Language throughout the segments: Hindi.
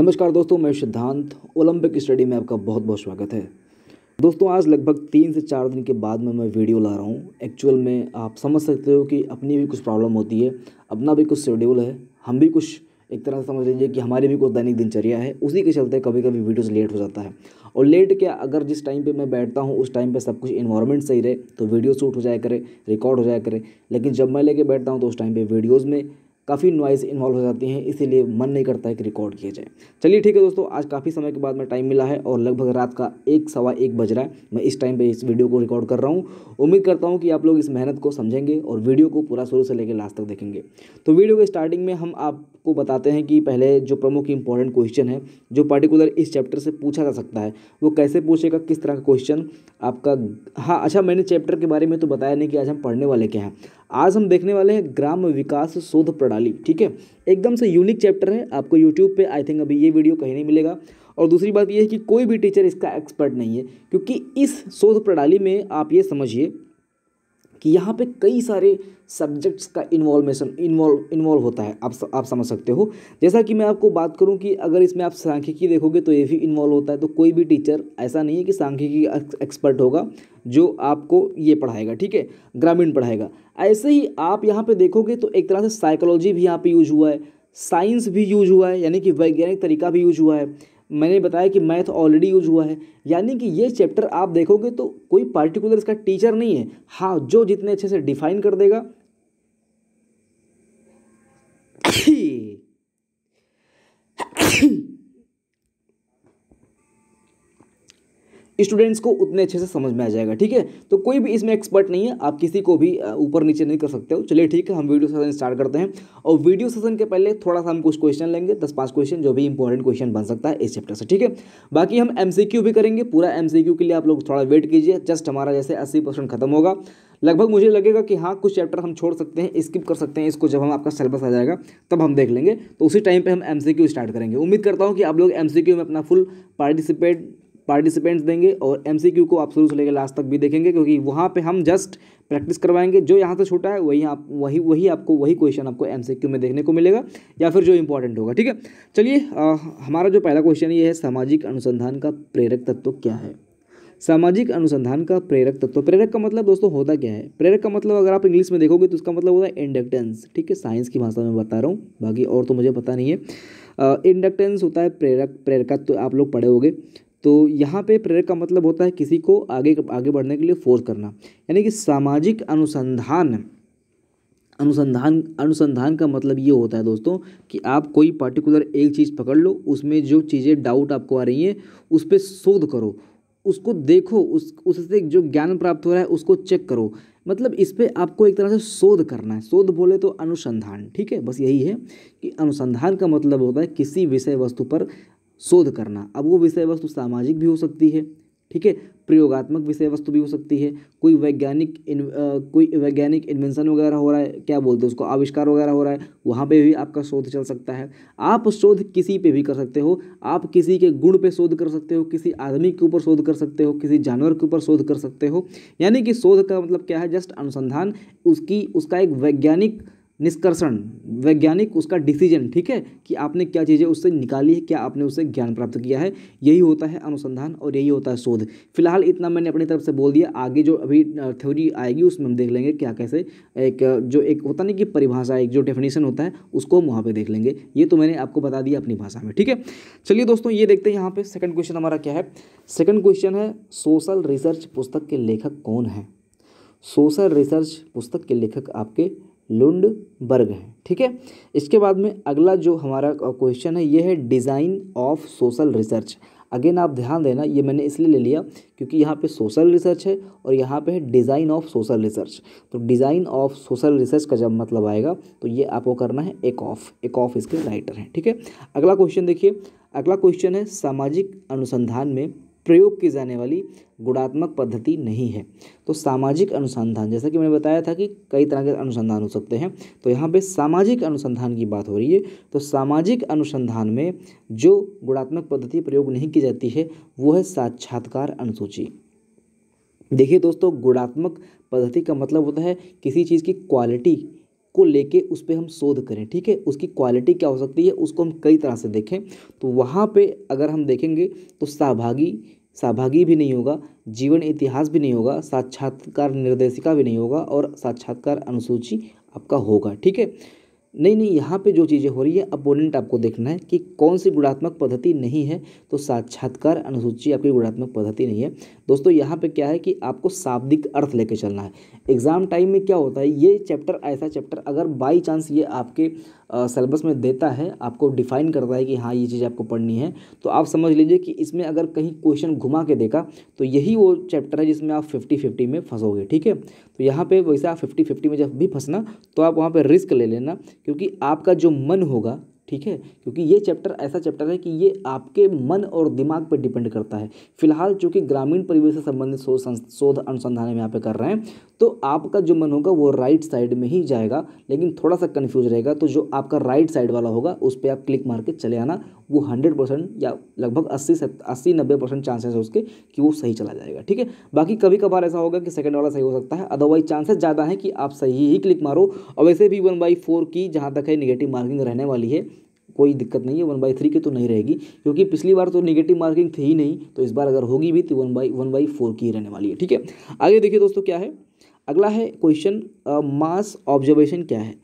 नमस्कार दोस्तों मैं सिद्धांत ओलंपिक स्टडी में आपका बहुत बहुत स्वागत है दोस्तों आज लगभग तीन से चार दिन के बाद में मैं वीडियो ला रहा हूँ एक्चुअल में आप समझ सकते हो कि अपनी भी कुछ प्रॉब्लम होती है अपना भी कुछ शेड्यूल है हम भी कुछ एक तरह से समझ लीजिए कि हमारी भी कुछ दैनिक दिनचर्या है उसी के चलते कभी कभी वीडियोज़ लेट हो जाता है और लेट क्या अगर जिस टाइम पे मैं बैठता हूँ उस टाइम पे सब कुछ इन्वायरमेंट सही रहे तो वीडियो शूट हो जाया करे रिकॉर्ड हो जाया करे लेकिन जब मैं लेके बैठता हूँ तो उस टाइम पे वीडियोज़ में काफ़ी नॉइज़ इन्वॉल्व हो जाती हैं इसीलिए मन नहीं करता है कि रिकॉर्ड किया जाए चलिए ठीक है दोस्तों आज काफ़ी समय के बाद मैं टाइम मिला है और लगभग रात का एक सवा एक बज रहा है मैं इस टाइम पर इस वीडियो को रिकॉर्ड कर रहा हूँ उम्मीद करता हूँ कि आप लोग इस मेहनत को समझेंगे और वीडियो को पूरा शुरू से लेकर लास्ट तक देखेंगे तो वीडियो के स्टार्टिंग में हम आप आपको बताते हैं कि पहले जो प्रमुख इंपॉर्टेंट क्वेश्चन है जो पर्टिकुलर इस चैप्टर से पूछा जा सकता है वो कैसे पूछेगा किस तरह का क्वेश्चन आपका हाँ अच्छा मैंने चैप्टर के बारे में तो बताया नहीं कि आज हम पढ़ने वाले क्या हैं आज हम देखने वाले हैं ग्राम विकास शोध प्रणाली ठीक है एकदम से यूनिक चैप्टर है आपको यूट्यूब पर आई थिंक अभी ये वीडियो कहीं नहीं मिलेगा और दूसरी बात यह है कि कोई भी टीचर इसका एक्सपर्ट नहीं है क्योंकि इस शोध प्रणाली में आप ये समझिए कि यहाँ पे कई सारे सब्जेक्ट्स का इन्वॉल्वेशन इन्वॉल्व इन्वॉल्व होता है आप आप समझ सकते हो जैसा कि मैं आपको बात करूँ कि अगर इसमें आप सांख्यिकी देखोगे तो ये भी इन्वॉल्व होता है तो कोई भी टीचर ऐसा नहीं है कि सांख्यिकी एक्सपर्ट होगा जो आपको ये पढ़ाएगा ठीक है ग्रामीण पढ़ाएगा ऐसे ही आप यहाँ पर देखोगे तो एक तरह से साइकोलॉजी भी यहाँ पर यूज हुआ है साइंस भी यूज हुआ है यानी कि वैज्ञानिक तरीका भी यूज हुआ है मैंने बताया कि मैथ ऑलरेडी यूज हुआ है यानी कि ये चैप्टर आप देखोगे तो कोई पार्टिकुलर इसका टीचर नहीं है हाँ जो जितने अच्छे से डिफाइन कर देगा स्टूडेंट्स को उतने अच्छे से समझ में आ जाएगा ठीक है तो कोई भी इसमें एक्सपर्ट नहीं है आप किसी को भी ऊपर नीचे नहीं कर सकते हो चलिए ठीक है हम वीडियो सेशन स्टार्ट करते हैं और वीडियो सेशन के पहले थोड़ा सा हम कुछ क्वेश्चन लेंगे दस पाँच क्वेश्चन जो भी इंपॉर्टेंट क्वेश्चन बन सकता है इस चैप्टर से ठीक है बाकी हम एम भी करेंगे पूरा एम के लिए आप लोग थोड़ा वेट कीजिए जस्ट हमारा जैसे अस्सी खत्म होगा लगभग मुझे लगेगा कि हाँ कुछ चैप्टर हम छोड़ सकते हैं स्किप कर सकते हैं इसको जब हम आपका सिलेबस आ जाएगा तब हम देख लेंगे तो उसी टाइम पे हम एमसीक्यू स्टार्ट करेंगे उम्मीद करता हूँ कि आप लोग एमसीक्यू में अपना फुल पार्टिसिपेट पार्टिसिपेंट्स देंगे और एमसीक्यू को आप शुरू से लेकर लास्ट तक भी देखेंगे क्योंकि वहाँ पे हम जस्ट प्रैक्टिस करवाएंगे जो यहाँ से छोटा है वही आप वही वही आपको वही क्वेश्चन आपको एमसीक्यू में देखने को मिलेगा या फिर जो इंपॉर्टेंट होगा ठीक है चलिए हमारा जो पहला क्वेश्चन ये है सामाजिक अनुसंधान का प्रेरक तत्व क्या है सामाजिक अनुसंधान का प्रेरक तत्व प्रेरक का मतलब दोस्तों होता क्या है प्रेरक का मतलब अगर आप इंग्लिश में देखोगे तो उसका मतलब होता है इंडक्टेंस ठीक है साइंस की भाषा में बता रहा हूँ बाकी और तो मुझे पता नहीं है इंडक्टेंस होता है प्रेरक प्रेरकत्व तो आप लोग पढ़े होंगे तो यहाँ पे प्रेरक का मतलब होता है किसी को आगे आगे बढ़ने के लिए फोर्स करना यानी कि सामाजिक अनुसंधान अनुसंधान अनुसंधान का मतलब ये होता है दोस्तों कि आप कोई पर्टिकुलर एक चीज़ पकड़ लो उसमें जो चीज़ें डाउट आपको आ रही हैं उस पर शोध करो उसको देखो उस उससे जो ज्ञान प्राप्त हो रहा है उसको चेक करो मतलब इस पर आपको एक तरह से शोध करना है शोध बोले तो अनुसंधान ठीक है बस यही है कि अनुसंधान का मतलब होता है किसी विषय वस्तु पर शोध करना अब वो विषय वस्तु सामाजिक भी हो सकती है ठीक है प्रयोगात्मक विषय वस्तु भी हो सकती है कोई वैज्ञानिक इन कोई वैज्ञानिक इन्वेंशन वगैरह हो रहा है क्या बोलते हैं उसको आविष्कार वगैरह हो रहा है वहाँ पे भी आपका शोध चल सकता है आप शोध किसी पे भी कर सकते हो आप किसी के गुण पे शोध कर सकते हो किसी आदमी के ऊपर शोध कर सकते हो किसी जानवर के ऊपर शोध कर सकते हो यानी कि शोध का मतलब क्या है जस्ट अनुसंधान उसकी उसका एक वैज्ञानिक निष्कर्षण वैज्ञानिक उसका डिसीजन ठीक है कि आपने क्या चीज़ें उससे निकाली है क्या आपने उससे ज्ञान प्राप्त किया है यही होता है अनुसंधान और यही होता है शोध फिलहाल इतना मैंने अपनी तरफ से बोल दिया आगे जो अभी थ्योरी आएगी उसमें हम देख लेंगे क्या कैसे एक जो एक होता नहीं कि परिभाषा एक जो डेफिनेशन होता है उसको हम वहाँ पर देख लेंगे ये तो मैंने आपको बता दिया अपनी भाषा में ठीक है चलिए दोस्तों ये देखते हैं यहाँ पर सेकेंड क्वेश्चन हमारा क्या है सेकेंड क्वेश्चन है सोशल रिसर्च पुस्तक के लेखक कौन है सोशल रिसर्च पुस्तक के लेखक आपके लुंडबर्ग हैं ठीक है इसके बाद में अगला जो हमारा क्वेश्चन है ये है design of social research again आप ध्यान देना ये मैंने इसलिए ले लिया क्योंकि यहाँ पे सोशल रिसर्च है और यहाँ पे है डिज़ाइन ऑफ सोशल रिसर्च तो डिज़ाइन ऑफ सोशल रिसर्च का जब मतलब आएगा तो ये आपको करना है एक ऑफ एक ऑफ इसके राइटर हैं ठीक है अगला क्वेश्चन देखिए अगला क्वेश्चन है सामाजिक अनुसंधान में प्रयोग की जाने वाली गुणात्मक पद्धति नहीं है तो सामाजिक अनुसंधान जैसा कि मैंने बताया था कि कई तरह के अनुसंधान हो सकते हैं तो यहाँ पे सामाजिक अनुसंधान की बात हो रही है तो सामाजिक अनुसंधान में जो गुणात्मक पद्धति प्रयोग नहीं की जाती है वो है साक्षात्कार अनुसूची देखिए दोस्तों गुणात्मक पद्धति का मतलब होता है किसी चीज़ की क्वालिटी को लेके उस पर हम शोध करें ठीक है उसकी क्वालिटी क्या हो सकती है उसको हम कई तरह से देखें तो वहाँ पे अगर हम देखेंगे तो सहभागी सहभागी भी नहीं होगा जीवन इतिहास भी नहीं होगा साक्षात्कार निर्देशिका भी नहीं होगा और साक्षात्कार अनुसूची आपका होगा ठीक है नहीं नहीं यहाँ पे जो चीज़ें हो रही है अपोनेंट आपको देखना है कि कौन सी गुणात्मक पद्धति नहीं है तो साक्षात्कार अनुसूची आपकी गुणात्मक पद्धति नहीं है दोस्तों यहाँ पे क्या है कि आपको शाब्दिक अर्थ लेके चलना है एग्ज़ाम टाइम में क्या होता है ये चैप्टर ऐसा चैप्टर अगर बाई चांस ये आपके सिलेबस में देता है आपको डिफाइन करता है कि हाँ ये चीज़ आपको पढ़नी है तो आप समझ लीजिए कि इसमें अगर कहीं क्वेश्चन घुमा के देखा तो यही वो चैप्टर है जिसमें आप फिफ्टी फिफ्टी में फंसोगे ठीक है तो यहाँ पे वैसे आप फिफ्टी फिफ्टी में जब भी फंसना तो आप वहाँ पर रिस्क ले लेना क्योंकि आपका जो मन होगा ठीक है क्योंकि ये चैप्टर ऐसा चैप्टर है कि ये आपके मन और दिमाग पर डिपेंड करता है फिलहाल चूँकि ग्रामीण परिवेश से संबंधित शोध शोध अनुसंधान हम यहाँ पे कर रहे हैं तो आपका जो मन होगा वो राइट साइड में ही जाएगा लेकिन थोड़ा सा कन्फ्यूज रहेगा तो जो आपका राइट साइड वाला होगा उस पर आप क्लिक मार के चले आना वो हंड्रेड परसेंट या लगभग अस्सी से अस्सी नब्बे परसेंट चांसेस है उसके कि वो सही चला जाएगा ठीक है बाकी कभी कभार ऐसा होगा कि सेकंड वाला सही हो सकता है अदरवाइज चांसेस ज़्यादा हैं कि आप सही ही क्लिक मारो और वैसे भी वन बाई फोर की जहाँ तक है निगेटिव मार्किंग रहने वाली है कोई दिक्कत नहीं है वन बाई थ्री की तो नहीं रहेगी क्योंकि पिछली बार तो निगेटिव मार्किंग थी ही नहीं तो इस बार अगर होगी भी तो one by one by four की रहने वाली है ठीक है आगे देखिए दोस्तों क्या है अगला है क्वेश्चन मास ऑब्जर्वेशन क्या है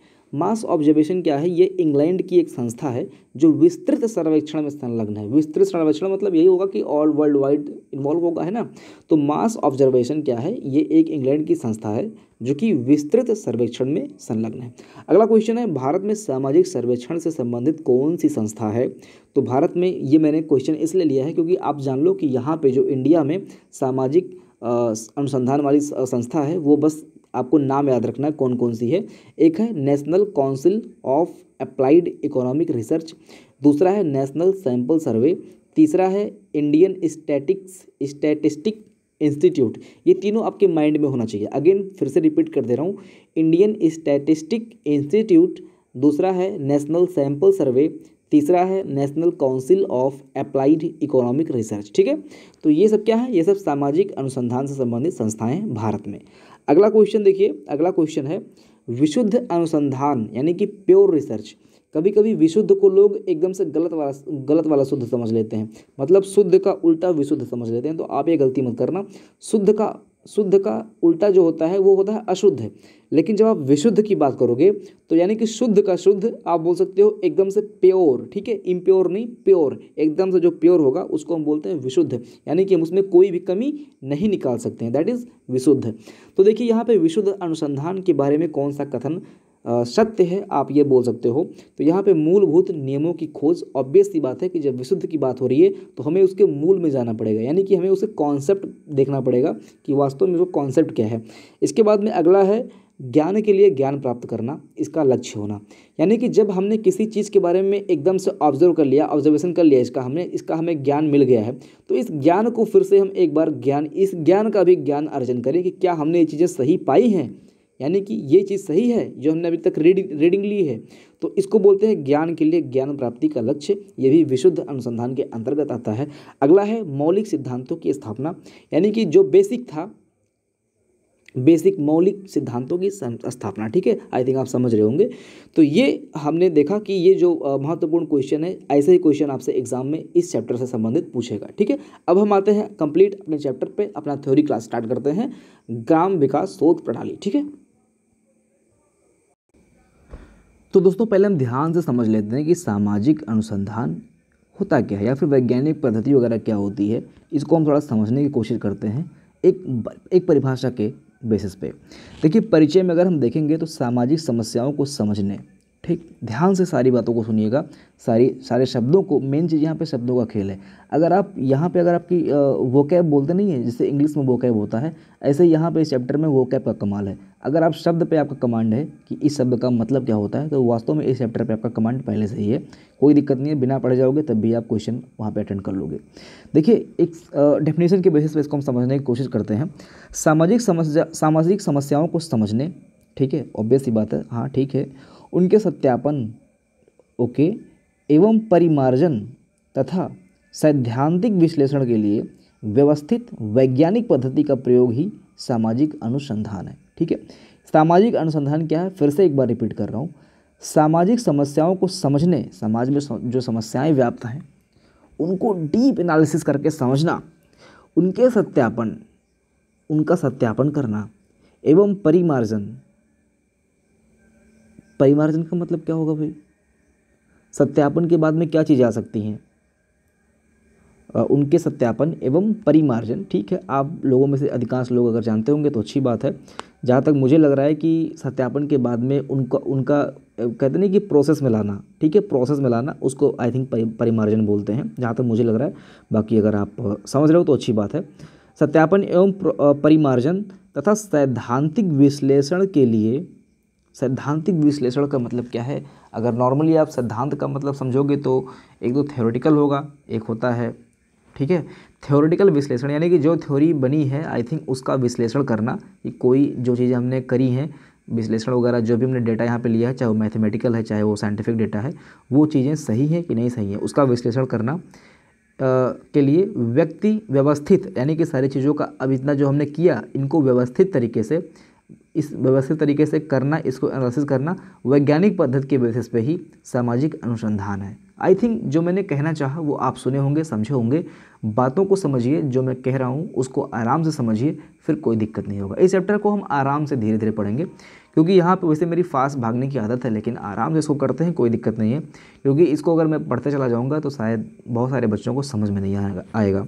मास ऑब्जर्वेशन क्या है ये इंग्लैंड की एक संस्था है जो विस्तृत सर्वेक्षण में संलग्न है विस्तृत सर्वेक्षण मतलब यही होगा कि ऑल वर्ल्ड वाइड इन्वॉल्व होगा है ना तो मास ऑब्जर्वेशन क्या है ये एक इंग्लैंड की संस्था है जो कि विस्तृत सर्वेक्षण में संलग्न है अगला क्वेश्चन है भारत में सामाजिक सर्वेक्षण से संबंधित कौन सी संस्था है तो भारत में ये मैंने क्वेश्चन इसलिए लिया है क्योंकि आप जान लो कि यहाँ पर जो इंडिया में सामाजिक अनुसंधान वाली संस्था है वो बस आपको नाम याद रखना है कौन कौन सी है एक है National Council of Applied Economic Research दूसरा है नेशनल सैंपल सर्वे तीसरा है इंडियन स्टैटिक्स स्टैटिस्टिक इंस्टीट्यूट ये तीनों आपके माइंड में होना चाहिए अगेन फिर से रिपीट कर दे रहा हूँ इंडियन स्टैटिस्टिक इंस्टीट्यूट दूसरा है नेशनल सैंपल सर्वे तीसरा है National Council of Applied Economic Research ठीक है तो ये सब क्या है ये सब सामाजिक अनुसंधान से संबंधित संस्थाएं भारत में अगला क्वेश्चन देखिए अगला क्वेश्चन है विशुद्ध अनुसंधान यानी कि प्योर रिसर्च कभी कभी विशुद्ध को लोग एकदम से गलत वाला गलत वाला शुद्ध समझ लेते हैं मतलब शुद्ध का उल्टा विशुद्ध समझ लेते हैं तो आप ये गलती मत करना शुद्ध का शुद्ध का उल्टा जो होता है वो होता है अशुद्ध लेकिन जब आप विशुद्ध की बात करोगे तो यानी कि शुद्ध का शुद्ध आप बोल सकते हो एकदम से प्योर ठीक है इम्प्योर नहीं प्योर एकदम से जो प्योर होगा उसको हम बोलते हैं विशुद्ध यानी कि हम उसमें कोई भी कमी नहीं निकाल सकते हैं दैट इज़ विशुद्ध तो देखिए यहाँ पे विशुद्ध अनुसंधान के बारे में कौन सा कथन सत्य है आप ये बोल सकते हो तो यहाँ पे मूलभूत नियमों की खोज ऑब्वियस सी बात है कि जब विशुद्ध की बात हो रही है तो हमें उसके मूल में जाना पड़ेगा यानी कि हमें उसे कॉन्सेप्ट देखना पड़ेगा कि वास्तव में वो कॉन्सेप्ट क्या है इसके बाद में अगला है ज्ञान के लिए ज्ञान प्राप्त करना इसका लक्ष्य होना यानी कि जब हमने किसी चीज़ के बारे में एकदम से ऑब्जर्व कर लिया ऑब्जर्वेशन कर लिया इसका हमने इसका हमें ज्ञान मिल गया है तो इस ज्ञान को फिर से हम एक बार ज्ञान इस ज्ञान का भी ज्ञान अर्जन करें कि क्या हमने ये चीज़ें सही पाई हैं यानी कि ये चीज़ सही है जो हमने अभी तक रीडिंग रीडिंग ली है तो इसको बोलते हैं ज्ञान के लिए ज्ञान प्राप्ति का लक्ष्य ये भी विशुद्ध अनुसंधान के अंतर्गत आता है अगला है मौलिक सिद्धांतों की स्थापना यानी कि जो बेसिक था बेसिक मौलिक सिद्धांतों की स्थापना ठीक है आई थिंक आप समझ रहे होंगे तो ये हमने देखा कि ये जो महत्वपूर्ण क्वेश्चन है ऐसे ही क्वेश्चन आपसे एग्जाम में इस चैप्टर से संबंधित पूछेगा ठीक है अब हम आते हैं कंप्लीट अपने चैप्टर पे अपना थ्योरी क्लास स्टार्ट करते हैं ग्राम विकास शोध प्रणाली ठीक है तो दोस्तों पहले हम ध्यान से समझ लेते हैं कि सामाजिक अनुसंधान होता क्या है या फिर वैज्ञानिक पद्धति वगैरह क्या होती है इसको हम थोड़ा समझने की कोशिश करते हैं एक एक परिभाषा के बेसिस पे देखिए परिचय में अगर हम देखेंगे तो सामाजिक समस्याओं को समझने ठीक ध्यान से सारी बातों को सुनिएगा सारी सारे शब्दों को मेन चीज़ यहाँ पे शब्दों का खेल है अगर आप यहाँ पे अगर आपकी वो कैब बोलते नहीं है जिससे इंग्लिश में वो कैब होता है ऐसे यहाँ पे इस चैप्टर में वो कैब का कमाल है अगर आप शब्द पे आपका कमांड है कि इस शब्द का मतलब क्या होता है तो वास्तव में इस चैप्टर पर आपका कमांड पहले से ही है कोई दिक्कत नहीं है बिना पढ़े जाओगे तब भी आप क्वेश्चन वहाँ पर अटेंड कर लोगे देखिए एक डेफिनेशन के बेसिस पर इसको हम समझने की कोशिश करते हैं सामाजिक समस्या सामाजिक समस्याओं को समझने ठीक है ऑब्वियस ही बात है हाँ ठीक है उनके सत्यापन ओके एवं परिमार्जन तथा सैद्धांतिक विश्लेषण के लिए व्यवस्थित वैज्ञानिक पद्धति का प्रयोग ही सामाजिक अनुसंधान है ठीक है सामाजिक अनुसंधान क्या है फिर से एक बार रिपीट कर रहा हूँ सामाजिक समस्याओं को समझने समाज में जो समस्याएं व्याप्त हैं उनको डीप एनालिसिस करके समझना उनके सत्यापन उनका सत्यापन करना एवं परिमार्जन परिमार्जन का मतलब क्या होगा भाई सत्यापन के बाद में क्या चीज़ें आ सकती हैं उनके सत्यापन एवं परिमार्जन ठीक है आप लोगों में से अधिकांश लोग अगर जानते होंगे तो अच्छी बात है जहाँ तक मुझे लग रहा है कि सत्यापन के बाद में उनका उनका कहते नहीं कि प्रोसेस में लाना ठीक है प्रोसेस में लाना उसको आई थिंक परिमार्जन बोलते हैं जहाँ तक मुझे लग रहा है बाकी अगर आप समझ रहे हो तो अच्छी बात है सत्यापन एवं परिमार्जन तथा सैद्धांतिक विश्लेषण के लिए सैद्धांतिक विश्लेषण का मतलब क्या है अगर नॉर्मली आप सिद्धांत का मतलब समझोगे तो एक तो थ्योरेटिकल होगा एक होता है ठीक है थ्योरेटिकल विश्लेषण यानी कि जो थ्योरी बनी है आई थिंक उसका विश्लेषण करना कि कोई जो चीज़ें हमने करी हैं विश्लेषण वगैरह जो भी हमने डेटा यहाँ पे लिया है चाहे वो मैथमेटिकल है चाहे वो साइंटिफिक डेटा है वो चीज़ें सही हैं कि नहीं सही हैं उसका विश्लेषण करना के लिए व्यक्ति व्यवस्थित यानी कि सारी चीज़ों का अब इतना जो हमने किया इनको व्यवस्थित तरीके से इस व्यवस्थित तरीके से करना इसको एनालिसिस करना वैज्ञानिक पद्धति के बेसिस पे ही सामाजिक अनुसंधान है आई थिंक जो मैंने कहना चाहा वो आप सुने होंगे समझे होंगे बातों को समझिए जो मैं कह रहा हूँ उसको आराम से समझिए फिर कोई दिक्कत नहीं होगा इस चैप्टर को हम आराम से धीरे धीरे पढ़ेंगे क्योंकि यहाँ पे वैसे मेरी फास्ट भागने की आदत है लेकिन आराम से इसको करते हैं कोई दिक्कत नहीं है क्योंकि इसको अगर मैं पढ़ते चला जाऊँगा तो शायद बहुत सारे बच्चों को समझ में नहीं आएगा आएगा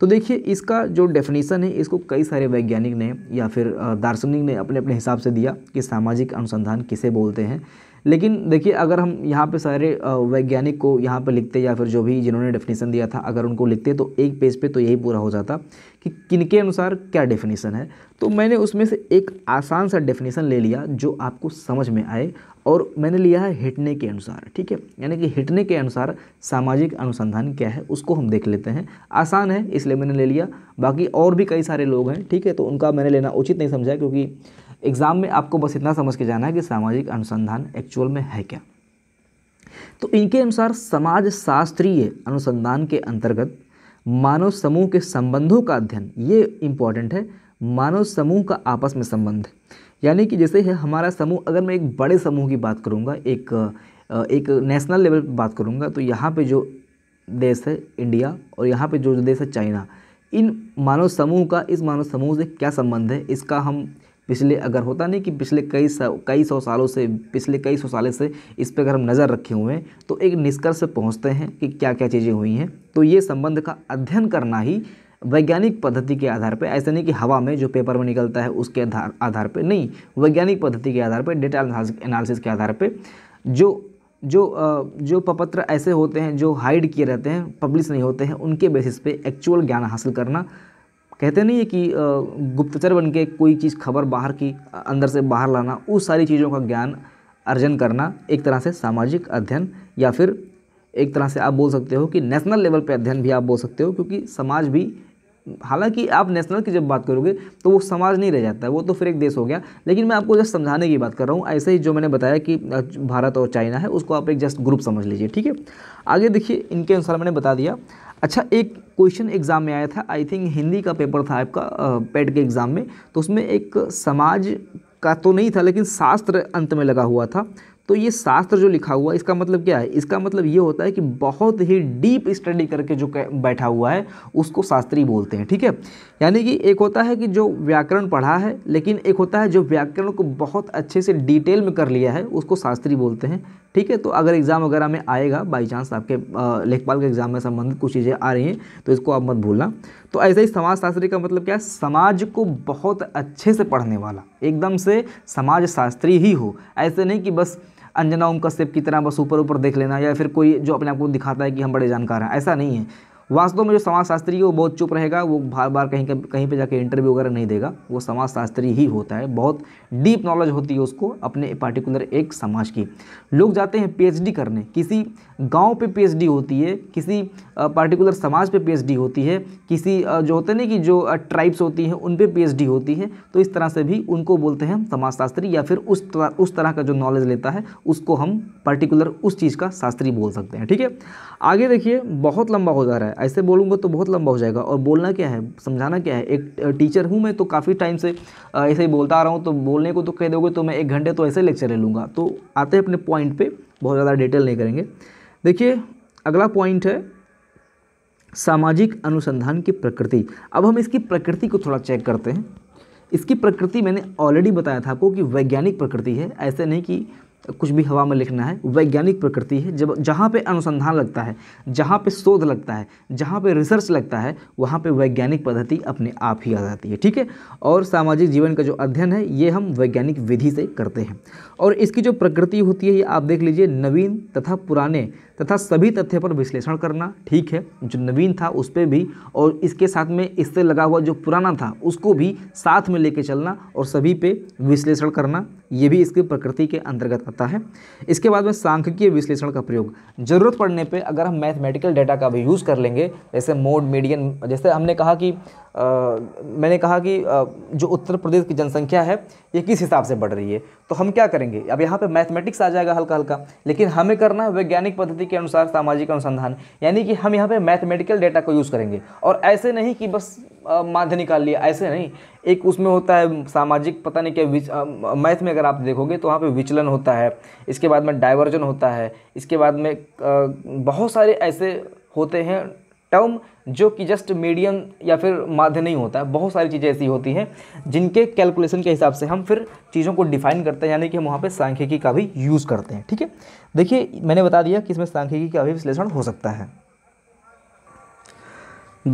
तो देखिए इसका जो डेफिनेशन है इसको कई सारे वैज्ञानिक ने या फिर दार्शनिक ने अपने अपने हिसाब से दिया कि सामाजिक अनुसंधान किसे बोलते हैं लेकिन देखिए अगर हम यहाँ पे सारे वैज्ञानिक को यहाँ पे लिखते या फिर जो भी जिन्होंने डेफिनेशन दिया था अगर उनको लिखते तो एक पेज पे तो यही पूरा हो जाता कि किन के अनुसार क्या डेफिनेशन है तो मैंने उसमें से एक आसान सा डेफिनेशन ले लिया जो आपको समझ में आए और मैंने लिया है हिटने के अनुसार ठीक है यानी कि हिटने के अनुसार सामाजिक अनुसंधान क्या है उसको हम देख लेते हैं आसान है इसलिए मैंने ले लिया बाकी और भी कई सारे लोग हैं ठीक है तो उनका मैंने लेना उचित नहीं समझा क्योंकि एग्ज़ाम में आपको बस इतना समझ के जाना है कि सामाजिक अनुसंधान एक्चुअल में है क्या तो इनके अनुसार समाज शास्त्रीय अनुसंधान के अंतर्गत मानव समूह के संबंधों का अध्ययन ये इम्पॉर्टेंट है मानव समूह का आपस में संबंध यानी कि जैसे है हमारा समूह अगर मैं एक बड़े समूह की बात करूँगा एक एक नेशनल लेवल पर बात करूँगा तो यहाँ पे जो देश है इंडिया और यहाँ पे जो देश है चाइना इन मानव समूह का इस मानव समूह से क्या संबंध है इसका हम पिछले अगर होता नहीं कि पिछले कई सौ कई सौ सालों से पिछले कई सौ सालों से इस पर अगर हम नज़र रखे हुए हैं तो एक निष्कर्ष पर पहुँचते हैं कि क्या क्या चीज़ें हुई हैं तो ये संबंध का अध्ययन करना ही वैज्ञानिक पद्धति के आधार पर ऐसा नहीं कि हवा में जो पेपर में निकलता है उसके आधार आधार पर नहीं वैज्ञानिक पद्धति के आधार पर डेटा एनालिसिस के आधार पर जो जो जो पपत्र ऐसे होते हैं जो हाइड किए रहते हैं पब्लिश नहीं होते हैं उनके बेसिस पे एक्चुअल ज्ञान हासिल करना कहते नहीं है कि गुप्तचर बन के कोई चीज़ खबर बाहर की अंदर से बाहर लाना उस सारी चीज़ों का ज्ञान अर्जन करना एक तरह से सामाजिक अध्ययन या फिर एक तरह से आप बोल सकते हो कि नेशनल लेवल पे अध्ययन भी आप बोल सकते हो क्योंकि समाज भी हालांकि आप नेशनल की जब बात करोगे तो वो समाज नहीं रह जाता है वो तो फिर एक देश हो गया लेकिन मैं आपको जस्ट समझाने की बात कर रहा हूँ ऐसे ही जो मैंने बताया कि भारत और चाइना है उसको आप एक जस्ट ग्रुप समझ लीजिए ठीक है आगे देखिए इनके अनुसार मैंने बता दिया अच्छा एक क्वेश्चन एग्ज़ाम में आया था आई थिंक हिंदी का पेपर था आपका पेड e के एग्ज़ाम में तो उसमें एक समाज का तो नहीं था लेकिन शास्त्र अंत में लगा हुआ था तो ये शास्त्र जो लिखा हुआ है इसका मतलब क्या है इसका मतलब ये होता है कि बहुत ही डीप स्टडी करके जो बैठा हुआ है उसको शास्त्री बोलते हैं ठीक है यानी कि एक होता है कि जो व्याकरण पढ़ा है लेकिन एक होता है जो व्याकरण को बहुत अच्छे से डिटेल में कर लिया है उसको शास्त्री बोलते हैं ठीक है तो अगर एग्ज़ाम वगैरह में आएगा बाई चांस आपके लेखपाल के एग्ज़ाम में संबंधित कुछ चीज़ें आ रही हैं तो इसको आप मत भूलना तो ऐसे ही समाजशास्त्री का मतलब क्या है समाज को बहुत अच्छे से पढ़ने वाला एकदम से समाजशास्त्री ही हो ऐसे नहीं कि बस अंजना ओम कश्यप की तरह बस ऊपर ऊपर देख लेना या फिर कोई जो अपने आप को दिखाता है कि हम बड़े जानकार हैं ऐसा नहीं है वास्तव में जो समाजशास्त्री है वो बहुत चुप रहेगा वो बार बार कहीं कहीं पे जाके इंटरव्यू वगैरह नहीं देगा वो समाजशास्त्री ही होता है बहुत डीप नॉलेज होती है उसको अपने पर्टिकुलर एक समाज की लोग जाते हैं पीएचडी करने किसी गांव पे पीएचडी होती है किसी पर्टिकुलर समाज पे पीएचडी होती है किसी जो होते ना कि जो ट्राइब्स होती हैं उन पे पीएचडी होती है तो इस तरह से भी उनको बोलते हैं हम समाजशास्त्री या फिर उस तरह उस तरह का जो नॉलेज लेता है उसको हम पर्टिकुलर उस चीज़ का शास्त्री बोल सकते हैं ठीक है आगे देखिए बहुत लंबा हो जा रहा है ऐसे बोलूँगा तो बहुत लंबा हो जाएगा और बोलना क्या है समझाना क्या है एक टीचर हूँ मैं तो काफ़ी टाइम से ऐसे ही बोलता आ रहा हूँ तो बोलने को तो कह दोगे तो मैं एक घंटे तो ऐसे लेक्चर ले लूँगा तो आते हैं अपने पॉइंट पर बहुत ज़्यादा डिटेल नहीं करेंगे देखिए अगला पॉइंट है सामाजिक अनुसंधान की प्रकृति अब हम इसकी प्रकृति को थोड़ा चेक करते हैं इसकी प्रकृति मैंने ऑलरेडी बताया था आपको कि वैज्ञानिक प्रकृति है ऐसे नहीं कि कुछ भी हवा में लिखना है वैज्ञानिक प्रकृति है जब जहाँ पे अनुसंधान लगता है जहाँ पे शोध लगता है जहाँ पे रिसर्च लगता है वहाँ पे वैज्ञानिक पद्धति अपने आप ही आ जाती है ठीक है और सामाजिक जीवन का जो अध्ययन है ये हम वैज्ञानिक विधि से करते हैं और इसकी जो प्रकृति होती है ये आप देख लीजिए नवीन तथा पुराने तथा सभी तथ्य पर विश्लेषण करना ठीक है जो नवीन था उस पर भी और इसके साथ में इससे लगा हुआ जो पुराना था उसको भी साथ में लेके चलना और सभी पे विश्लेषण करना ये भी इसकी प्रकृति के अंतर्गत करता है इसके बाद में सांख्यिकीय विश्लेषण का प्रयोग ज़रूरत पड़ने पर अगर हम मैथमेटिकल डेटा का भी यूज़ कर लेंगे जैसे मोड मीडियन जैसे हमने कहा कि मैंने कहा कि जो उत्तर प्रदेश की जनसंख्या है ये किस हिसाब से बढ़ रही है तो हम क्या करेंगे अब यहाँ पे मैथमेटिक्स आ जाएगा हल्का हल्का लेकिन हमें करना है वैज्ञानिक पद्धति के अनुसार सामाजिक अनुसंधान यानी कि हम यहाँ पे मैथमेटिकल डेटा को यूज़ करेंगे और ऐसे नहीं कि बस माध्य निकाल लिया ऐसे नहीं एक उसमें होता है सामाजिक पता नहीं क्या मैथ में अगर आप देखोगे तो वहाँ पर विचलन होता है इसके बाद में डाइवर्जन होता है इसके बाद में बहुत सारे ऐसे होते हैं टर्म जो कि जस्ट मीडियम या फिर माध्य नहीं होता है बहुत सारी चीज़ें ऐसी होती हैं जिनके कैलकुलेशन के हिसाब से हम फिर चीज़ों को डिफाइन करते हैं यानी कि हम वहाँ पर सांख्यिकी का भी यूज़ करते हैं ठीक है देखिए मैंने बता दिया कि इसमें सांख्यिकी का भी विश्लेषण हो सकता है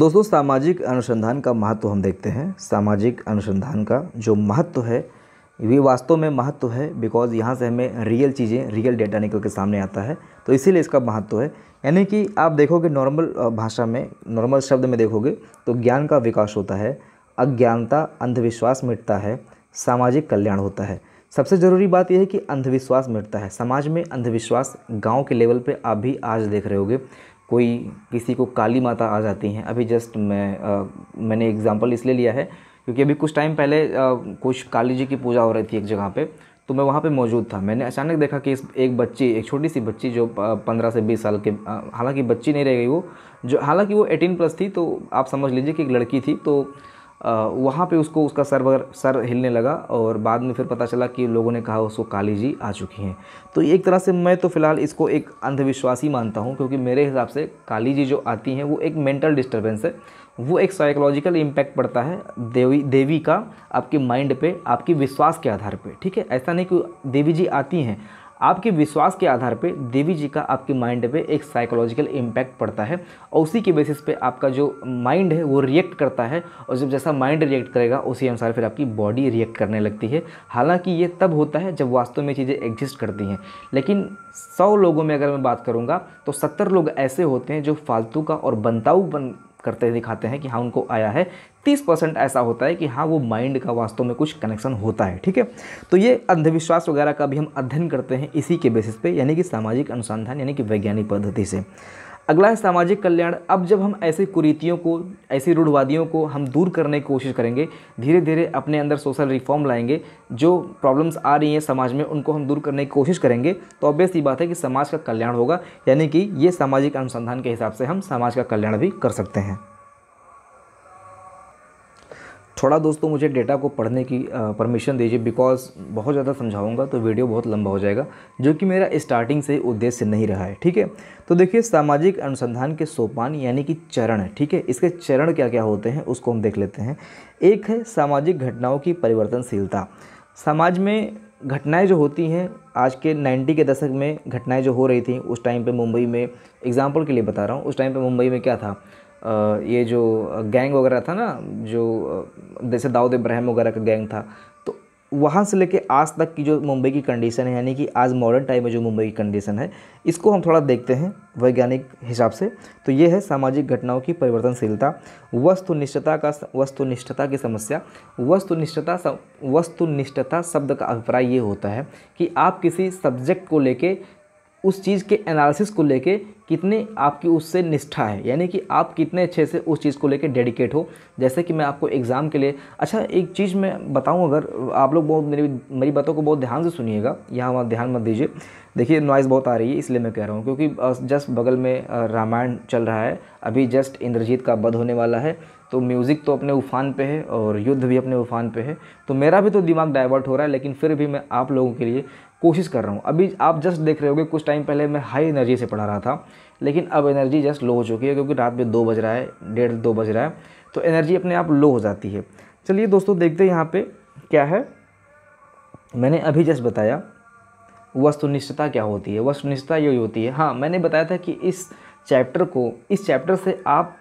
दोस्तों सामाजिक अनुसंधान का महत्व हम देखते हैं सामाजिक अनुसंधान का जो महत्व है ये वास्तव में महत्व है बिकॉज़ यहाँ से हमें रियल चीज़ें रियल डेटा निकल के सामने आता है तो इसीलिए इसका महत्व है यानी कि आप देखोगे नॉर्मल भाषा में नॉर्मल शब्द में देखोगे तो ज्ञान का विकास होता है अज्ञानता अंधविश्वास मिटता है सामाजिक कल्याण होता है सबसे ज़रूरी बात यह है कि अंधविश्वास मिटता है समाज में अंधविश्वास गांव के लेवल पे आप भी आज देख रहे होगे कोई किसी को काली माता आ जाती हैं अभी जस्ट मैं आ, मैंने एग्ज़ाम्पल इसलिए लिया है क्योंकि अभी कुछ टाइम पहले आ, कुछ काली जी की पूजा हो रही थी एक जगह पे तो मैं वहाँ पे मौजूद था मैंने अचानक देखा कि इस एक बच्ची एक छोटी सी बच्ची जो पंद्रह से बीस साल के हालांकि बच्ची नहीं रह गई वो जो हालांकि वो एटीन प्लस थी तो आप समझ लीजिए कि एक लड़की थी तो वहाँ पे उसको उसका सर वगैरह सर हिलने लगा और बाद में फिर पता चला कि लोगों ने कहा उसको काली जी आ चुकी हैं तो एक तरह से मैं तो फ़िलहाल इसको एक अंधविश्वासी मानता हूँ क्योंकि मेरे हिसाब से काली जी जो आती हैं वो एक मेंटल डिस्टर्बेंस है वो एक साइकोलॉजिकल इम्पैक्ट पड़ता है देवी देवी का आपके माइंड पे आपके विश्वास के आधार पे ठीक है ऐसा नहीं कि देवी जी आती हैं आपके विश्वास के आधार पे देवी जी का आपके माइंड पे एक साइकोलॉजिकल इम्पैक्ट पड़ता है और उसी के बेसिस पे आपका जो माइंड है वो रिएक्ट करता है और जब जैसा माइंड रिएक्ट करेगा उसी अनुसार फिर आपकी बॉडी रिएक्ट करने लगती है हालांकि ये तब होता है जब वास्तव में चीज़ें एग्जिस्ट करती हैं लेकिन सौ लोगों में अगर मैं बात करूँगा तो सत्तर लोग ऐसे होते हैं जो फालतू का और बनताऊ बन करते दिखाते हैं कि हाँ उनको आया है तीस परसेंट ऐसा होता है कि हाँ वो माइंड का वास्तव में कुछ कनेक्शन होता है ठीक है तो ये अंधविश्वास वगैरह का भी हम अध्ययन करते हैं इसी के बेसिस पे यानी कि सामाजिक अनुसंधान यानी कि वैज्ञानिक पद्धति से अगला है सामाजिक कल्याण अब जब हम ऐसी कुरीतियों को ऐसी रूढ़वादियों को हम दूर करने की कोशिश करेंगे धीरे धीरे अपने अंदर सोशल रिफॉर्म लाएंगे जो प्रॉब्लम्स आ रही हैं समाज में उनको हम दूर करने की कोशिश करेंगे तो ऑब्वियस ये बात है कि समाज का कल्याण होगा यानी कि ये सामाजिक अनुसंधान के हिसाब से हम समाज का कल्याण भी कर सकते हैं थोड़ा दोस्तों मुझे डेटा को पढ़ने की परमिशन दीजिए बिकॉज़ बहुत ज़्यादा समझाऊंगा तो वीडियो बहुत लंबा हो जाएगा जो कि मेरा स्टार्टिंग से उद्देश्य नहीं रहा है ठीक है तो देखिए सामाजिक अनुसंधान के सोपान यानी कि चरण है ठीक है इसके चरण क्या क्या होते हैं उसको हम देख लेते हैं एक है सामाजिक घटनाओं की परिवर्तनशीलता समाज में घटनाएं जो होती हैं आज के 90 के दशक में घटनाएं जो हो रही थी उस टाइम पे मुंबई में एग्जाम्पल के लिए बता रहा हूँ उस टाइम पे मुंबई में क्या था ये जो गैंग वगैरह था ना जो जैसे दाऊद इब्राहिम वगैरह का गैंग था तो वहाँ से लेके आज तक की जो मुंबई की कंडीशन है यानी कि आज मॉडर्न टाइम में जो मुंबई की कंडीशन है इसको हम थोड़ा देखते हैं वैज्ञानिक हिसाब से तो ये है सामाजिक घटनाओं की परिवर्तनशीलता वस्तुनिष्ठता का वस्तुनिष्ठता की समस्या वस्तुनिष्ठता वस्तुनिष्ठता शब्द का अभिप्राय ये होता है कि आप किसी सब्जेक्ट को लेके उस चीज़ के एनालिसिस को लेके कितने आपकी उससे निष्ठा है यानी कि आप कितने अच्छे से उस चीज़ को लेके डेडिकेट हो जैसे कि मैं आपको एग्ज़ाम के लिए अच्छा एक चीज़ मैं बताऊं अगर आप लोग बहुत मेरी मेरी बातों को बहुत ध्यान से सुनिएगा यहाँ वहाँ ध्यान मत दीजिए देखिए नॉइज़ बहुत आ रही है इसलिए मैं कह रहा हूँ क्योंकि जस्ट बगल में रामायण चल रहा है अभी जस्ट इंद्रजीत का वध होने वाला है तो म्यूज़िक तो अपने उफान पे है और युद्ध भी अपने उफान पे है तो मेरा भी तो दिमाग डाइवर्ट हो रहा है लेकिन फिर भी मैं आप लोगों के लिए कोशिश कर रहा हूँ अभी आप जस्ट देख रहे होंगे कुछ टाइम पहले मैं हाई एनर्जी से पढ़ा रहा था लेकिन अब एनर्जी जस्ट लो हो चुकी है क्योंकि रात में दो बज रहा है डेढ़ दो बज रहा है तो एनर्जी अपने आप लो हो जाती है चलिए दोस्तों देखते हैं यहाँ पर क्या है मैंने अभी जस्ट बताया वस्तुनिष्ठता क्या होती है वस्तुनिष्ठता यही होती है हाँ मैंने बताया था कि इस चैप्टर को इस चैप्टर से आप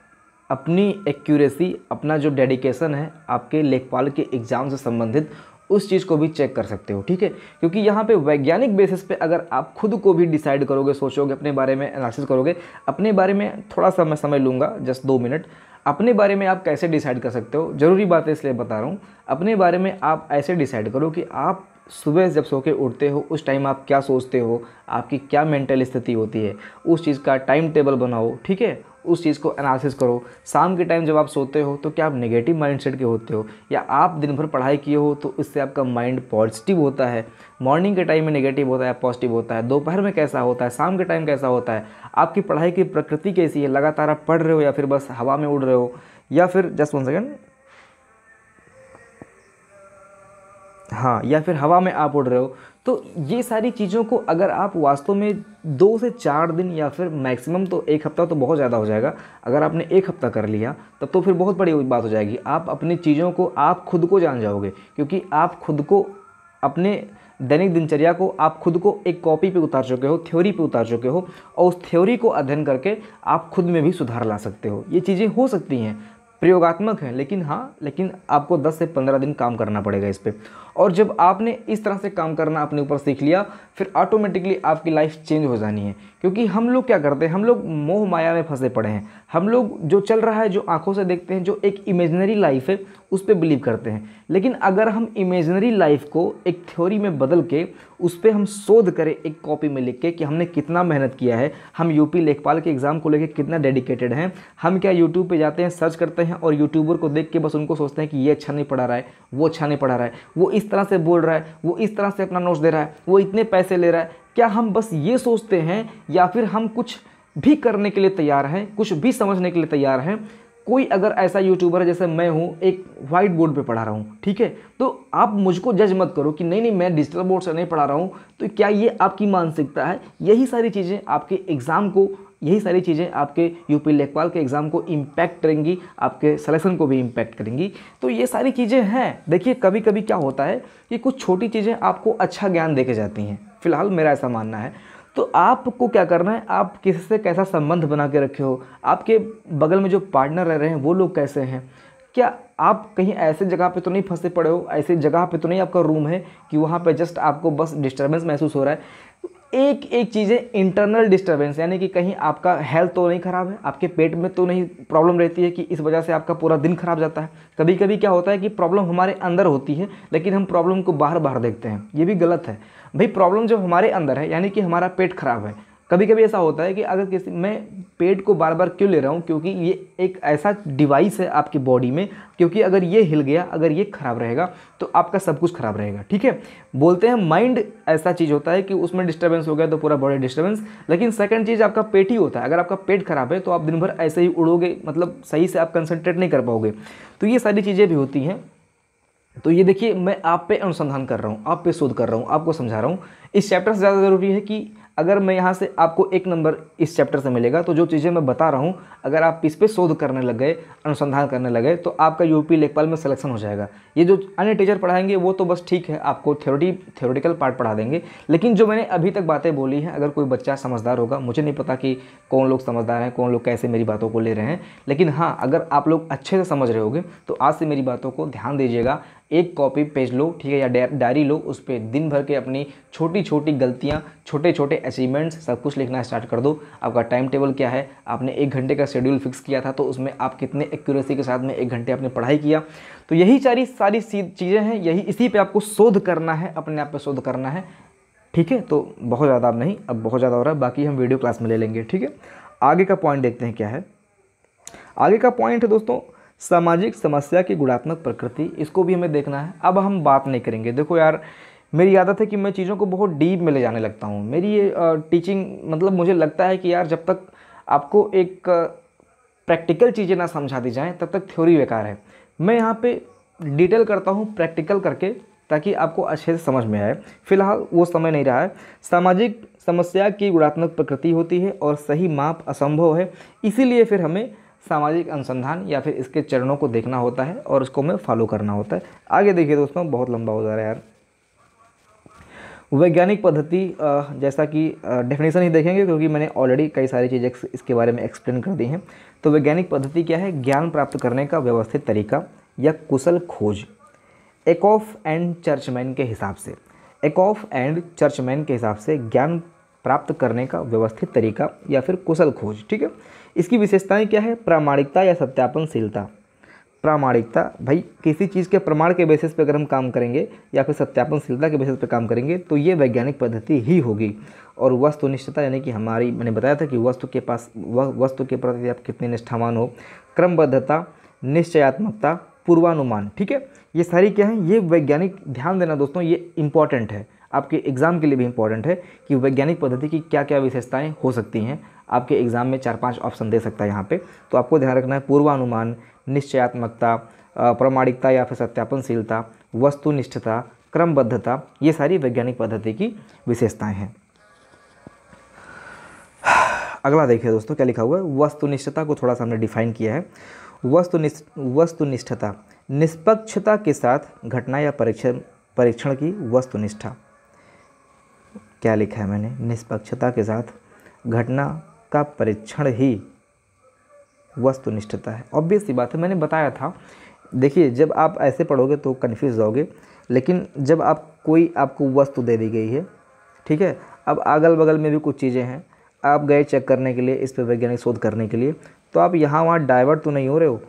अपनी एक्यूरेसी अपना जो डेडिकेशन है आपके लेखपाल के एग्ज़ाम से संबंधित उस चीज़ को भी चेक कर सकते हो ठीक है क्योंकि यहाँ पे वैज्ञानिक बेसिस पे अगर आप खुद को भी डिसाइड करोगे सोचोगे अपने बारे में एनालिसिस करोगे अपने बारे में थोड़ा सा मैं समय लूँगा जस्ट दो मिनट अपने बारे में आप कैसे डिसाइड कर सकते हो ज़रूरी बातें इसलिए बता रहा हूँ अपने बारे में आप ऐसे डिसाइड करो कि आप सुबह जब सो के उठते हो उस टाइम आप क्या सोचते हो आपकी क्या मेंटल स्थिति होती है उस चीज़ का टाइम टेबल बनाओ ठीक है उस चीज़ को एनालिसिस करो शाम के टाइम जब आप सोते हो तो क्या आप नेगेटिव माइंडसेट के होते हो या आप दिन भर पढ़ाई किए हो तो इससे आपका माइंड पॉजिटिव होता है मॉर्निंग के टाइम में नेगेटिव होता है पॉजिटिव होता है दोपहर में कैसा होता है शाम के टाइम कैसा होता है आपकी पढ़ाई की प्रकृति कैसी है लगातार आप पढ़ रहे हो या फिर बस हवा में उड़ रहे हो या फिर जस्ट वन सेकेंड हाँ या फिर हवा में आप उड़ रहे हो तो ये सारी चीज़ों को अगर आप वास्तव में दो से चार दिन या फिर मैक्सिमम तो एक हफ़्ता तो बहुत ज़्यादा हो जाएगा अगर आपने एक हफ़्ता कर लिया तब तो फिर बहुत बड़ी बात हो जाएगी आप अपनी चीज़ों को आप खुद को जान जाओगे क्योंकि आप खुद को अपने दैनिक दिनचर्या को आप खुद को एक कॉपी पे उतार चुके हो थ्योरी पे उतार चुके हो और उस थ्योरी को अध्ययन करके आप खुद में भी सुधार ला सकते हो ये चीज़ें हो सकती हैं प्रयोगात्मक हैं लेकिन हाँ लेकिन आपको 10 से 15 दिन काम करना पड़ेगा इस पर और जब आपने इस तरह से काम करना अपने ऊपर सीख लिया फिर ऑटोमेटिकली आपकी लाइफ चेंज हो जानी है क्योंकि हम लोग क्या करते हैं हम लोग मोह माया में फंसे पड़े हैं हम लोग जो चल रहा है जो आंखों से देखते हैं जो एक इमेजनरी लाइफ है उस पर बिलीव करते हैं लेकिन अगर हम इमेजनरी लाइफ को एक थ्योरी में बदल के उस पर हम शोध करें एक कॉपी में लिख के कि हमने कितना मेहनत किया है हम यूपी लेखपाल के एग्ज़ाम को लेकर कितना डेडिकेटेड हैं हम क्या यूट्यूब पर जाते हैं सर्च करते हैं और यूट्यूबर को देख के बस उनको सोचते हैं कि ये अच्छा नहीं पढ़ा रहा है वो अच्छा नहीं पढ़ा रहा है वो इस तरह से बोल रहा है वो इस तरह से अपना नोट्स दे रहा है वो इतने पैसे ले रहा है क्या हम बस ये सोचते हैं या फिर हम कुछ भी करने के लिए तैयार हैं कुछ भी समझने के लिए तैयार हैं कोई अगर ऐसा यूट्यूबर है जैसे मैं हूँ एक वाइट बोर्ड पे पढ़ा रहा हूँ ठीक है तो आप मुझको जज मत करो कि नहीं नहीं मैं डिजिटल बोर्ड से नहीं पढ़ा रहा हूँ तो क्या ये आपकी मानसिकता है यही सारी चीज़ें आपके एग्ज़ाम को यही सारी चीज़ें आपके यूपी लेखपाल के एग्ज़ाम को इम्पैक्ट करेंगी आपके सलेक्शन को भी इम्पैक्ट करेंगी तो ये सारी चीज़ें हैं देखिए कभी कभी क्या होता है कि कुछ छोटी चीज़ें आपको अच्छा ज्ञान दे के जाती हैं फिलहाल मेरा ऐसा मानना है तो आपको क्या करना है आप किसी से कैसा संबंध बना के रखे हो आपके बगल में जो पार्टनर रह रहे हैं वो लोग कैसे हैं क्या आप कहीं ऐसे जगह पे तो नहीं फंसे पड़े हो ऐसी जगह पे तो नहीं आपका रूम है कि वहाँ पे जस्ट आपको बस डिस्टर्बेंस महसूस हो रहा है एक एक चीज़ें इंटरनल डिस्टर्बेंस यानी कि कहीं आपका हेल्थ तो नहीं ख़राब है आपके पेट में तो नहीं प्रॉब्लम रहती है कि इस वजह से आपका पूरा दिन खराब जाता है कभी कभी क्या होता है कि प्रॉब्लम हमारे अंदर होती है लेकिन हम प्रॉब्लम को बाहर बाहर देखते हैं ये भी गलत है भाई प्रॉब्लम जो हमारे अंदर है यानी कि हमारा पेट खराब है कभी कभी ऐसा होता है कि अगर किसी मैं पेट को बार बार क्यों ले रहा हूँ क्योंकि ये एक ऐसा डिवाइस है आपकी बॉडी में क्योंकि अगर ये हिल गया अगर ये ख़राब रहेगा तो आपका सब कुछ ख़राब रहेगा ठीक है बोलते हैं माइंड ऐसा चीज़ होता है कि उसमें डिस्टर्बेंस हो गया तो पूरा बॉडी डिस्टर्बेंस लेकिन सेकंड चीज़ आपका पेट ही होता है अगर आपका पेट ख़राब है तो आप दिन भर ऐसे ही उड़ोगे मतलब सही से आप कंसनट्रेट नहीं कर पाओगे तो ये सारी चीज़ें भी होती हैं तो ये देखिए मैं आप पे अनुसंधान कर रहा हूँ आप पे शोध कर रहा हूँ आपको समझा रहा हूँ इस चैप्टर से ज़्यादा ज़रूरी है कि अगर मैं यहाँ से आपको एक नंबर इस चैप्टर से मिलेगा तो जो चीज़ें मैं बता रहा हूँ अगर आप इस पर शोध करने लग गए अनुसंधान करने लगे तो आपका यूपी लेखपाल में सिलेक्शन हो जाएगा ये जो अन्य टीचर पढ़ाएंगे वो तो बस ठीक है आपको थ्योरेटी थ्योरेटिकल पार्ट पढ़ा देंगे लेकिन जो मैंने अभी तक बातें बोली हैं अगर कोई बच्चा समझदार होगा मुझे नहीं पता कि कौन लोग समझदार हैं कौन लोग कैसे मेरी बातों को ले रहे हैं लेकिन हाँ अगर आप लोग अच्छे से समझ रहे होगे तो आज से मेरी बातों को ध्यान दीजिएगा एक कॉपी पेज लो ठीक है या डायरी लो उस पर दिन भर के अपनी छोटी छोटी गलतियाँ छोटे छोटे अचीवमेंट्स सब कुछ लिखना स्टार्ट कर दो आपका टाइम टेबल क्या है आपने एक घंटे का शेड्यूल फिक्स किया था तो उसमें आप कितने एक्यूरेसी के साथ में एक घंटे आपने पढ़ाई किया तो यही सारी सारी चीज़ें हैं यही इसी पर आपको शोध करना है अपने आप पर शोध करना है ठीक है तो बहुत ज़्यादा अब नहीं अब बहुत ज़्यादा हो रहा है बाकी हम वीडियो क्लास में ले लेंगे ठीक है आगे का पॉइंट देखते हैं क्या है आगे का पॉइंट है दोस्तों सामाजिक समस्या की गुणात्मक प्रकृति इसको भी हमें देखना है अब हम बात नहीं करेंगे देखो यार मेरी आदत है कि मैं चीज़ों को बहुत डीप में ले जाने लगता हूँ मेरी ये टीचिंग मतलब मुझे लगता है कि यार जब तक आपको एक प्रैक्टिकल चीज़ें ना समझा दी जाएँ तब तक थ्योरी बेकार है मैं यहाँ पे डिटेल करता हूँ प्रैक्टिकल करके ताकि आपको अच्छे से समझ में आए फिलहाल वो समय नहीं रहा है सामाजिक समस्या की गुणात्मक प्रकृति होती है और सही माप असंभव है इसीलिए फिर हमें सामाजिक अनुसंधान या फिर इसके चरणों को देखना होता है और उसको हमें फॉलो करना होता है आगे देखिए दोस्तों बहुत लंबा हो जा रहा है यार वैज्ञानिक पद्धति जैसा कि डेफिनेशन ही देखेंगे क्योंकि मैंने ऑलरेडी कई सारी चीज़ें इसके बारे में एक्सप्लेन कर दी हैं तो वैज्ञानिक पद्धति क्या है ज्ञान प्राप्त करने का व्यवस्थित तरीका या कुशल खोज एकोफ एंड चर्चमैन के हिसाब से ऑफ एंड चर्चमैन के हिसाब से ज्ञान प्राप्त करने का व्यवस्थित तरीका या फिर कुशल खोज ठीक है इसकी विशेषताएं क्या है प्रामाणिकता या सत्यापनशीलता प्रामाणिकता भाई किसी चीज़ के प्रमाण के बेसिस पर अगर हम काम करेंगे या फिर सत्यापनशीलता के बेसिस पर काम करेंगे तो ये वैज्ञानिक पद्धति ही होगी और वस्तुनिष्ठता यानी कि हमारी मैंने बताया था कि वस्तु के पास वस्तु के प्रति आप कितने निष्ठावान हो क्रमबद्धता निश्चयात्मकता पूर्वानुमान ठीक है ये सारी क्या है ये वैज्ञानिक ध्यान देना दोस्तों ये इंपॉर्टेंट है आपके एग्ज़ाम के लिए भी इंपॉर्टेंट है कि वैज्ञानिक पद्धति की क्या क्या विशेषताएँ हो सकती हैं आपके एग्ज़ाम में चार पाँच ऑप्शन दे सकता है यहाँ पर तो आपको ध्यान रखना है पूर्वानुमान निश्चयात्मकता प्रमाणिकता या फिर सत्यापनशीलता वस्तुनिष्ठता क्रमबद्धता ये सारी वैज्ञानिक पद्धति की विशेषताएँ हैं अगला देखिए दोस्तों क्या लिखा हुआ है वस्तुनिष्ठता को थोड़ा सा हमने डिफाइन किया है वस्तुनिष्ठ वस्तुनिष्ठता निष्पक्षता के साथ घटना या परीक्षण परीक्षण की वस्तुनिष्ठा क्या लिखा है मैंने निष्पक्षता के साथ घटना का परीक्षण ही वस्तुनिष्ठता है ऑब्वियस सी बात है मैंने बताया था देखिए जब आप ऐसे पढ़ोगे तो कन्फ्यूज रहोगे लेकिन जब आप कोई आपको वस्तु दे दी गई है ठीक है अब अगल बगल में भी कुछ चीज़ें हैं आप गए चेक करने के लिए इस पर वैज्ञानिक शोध करने के लिए तो आप यहाँ वहाँ डाइवर्ट तो नहीं हो रहे हो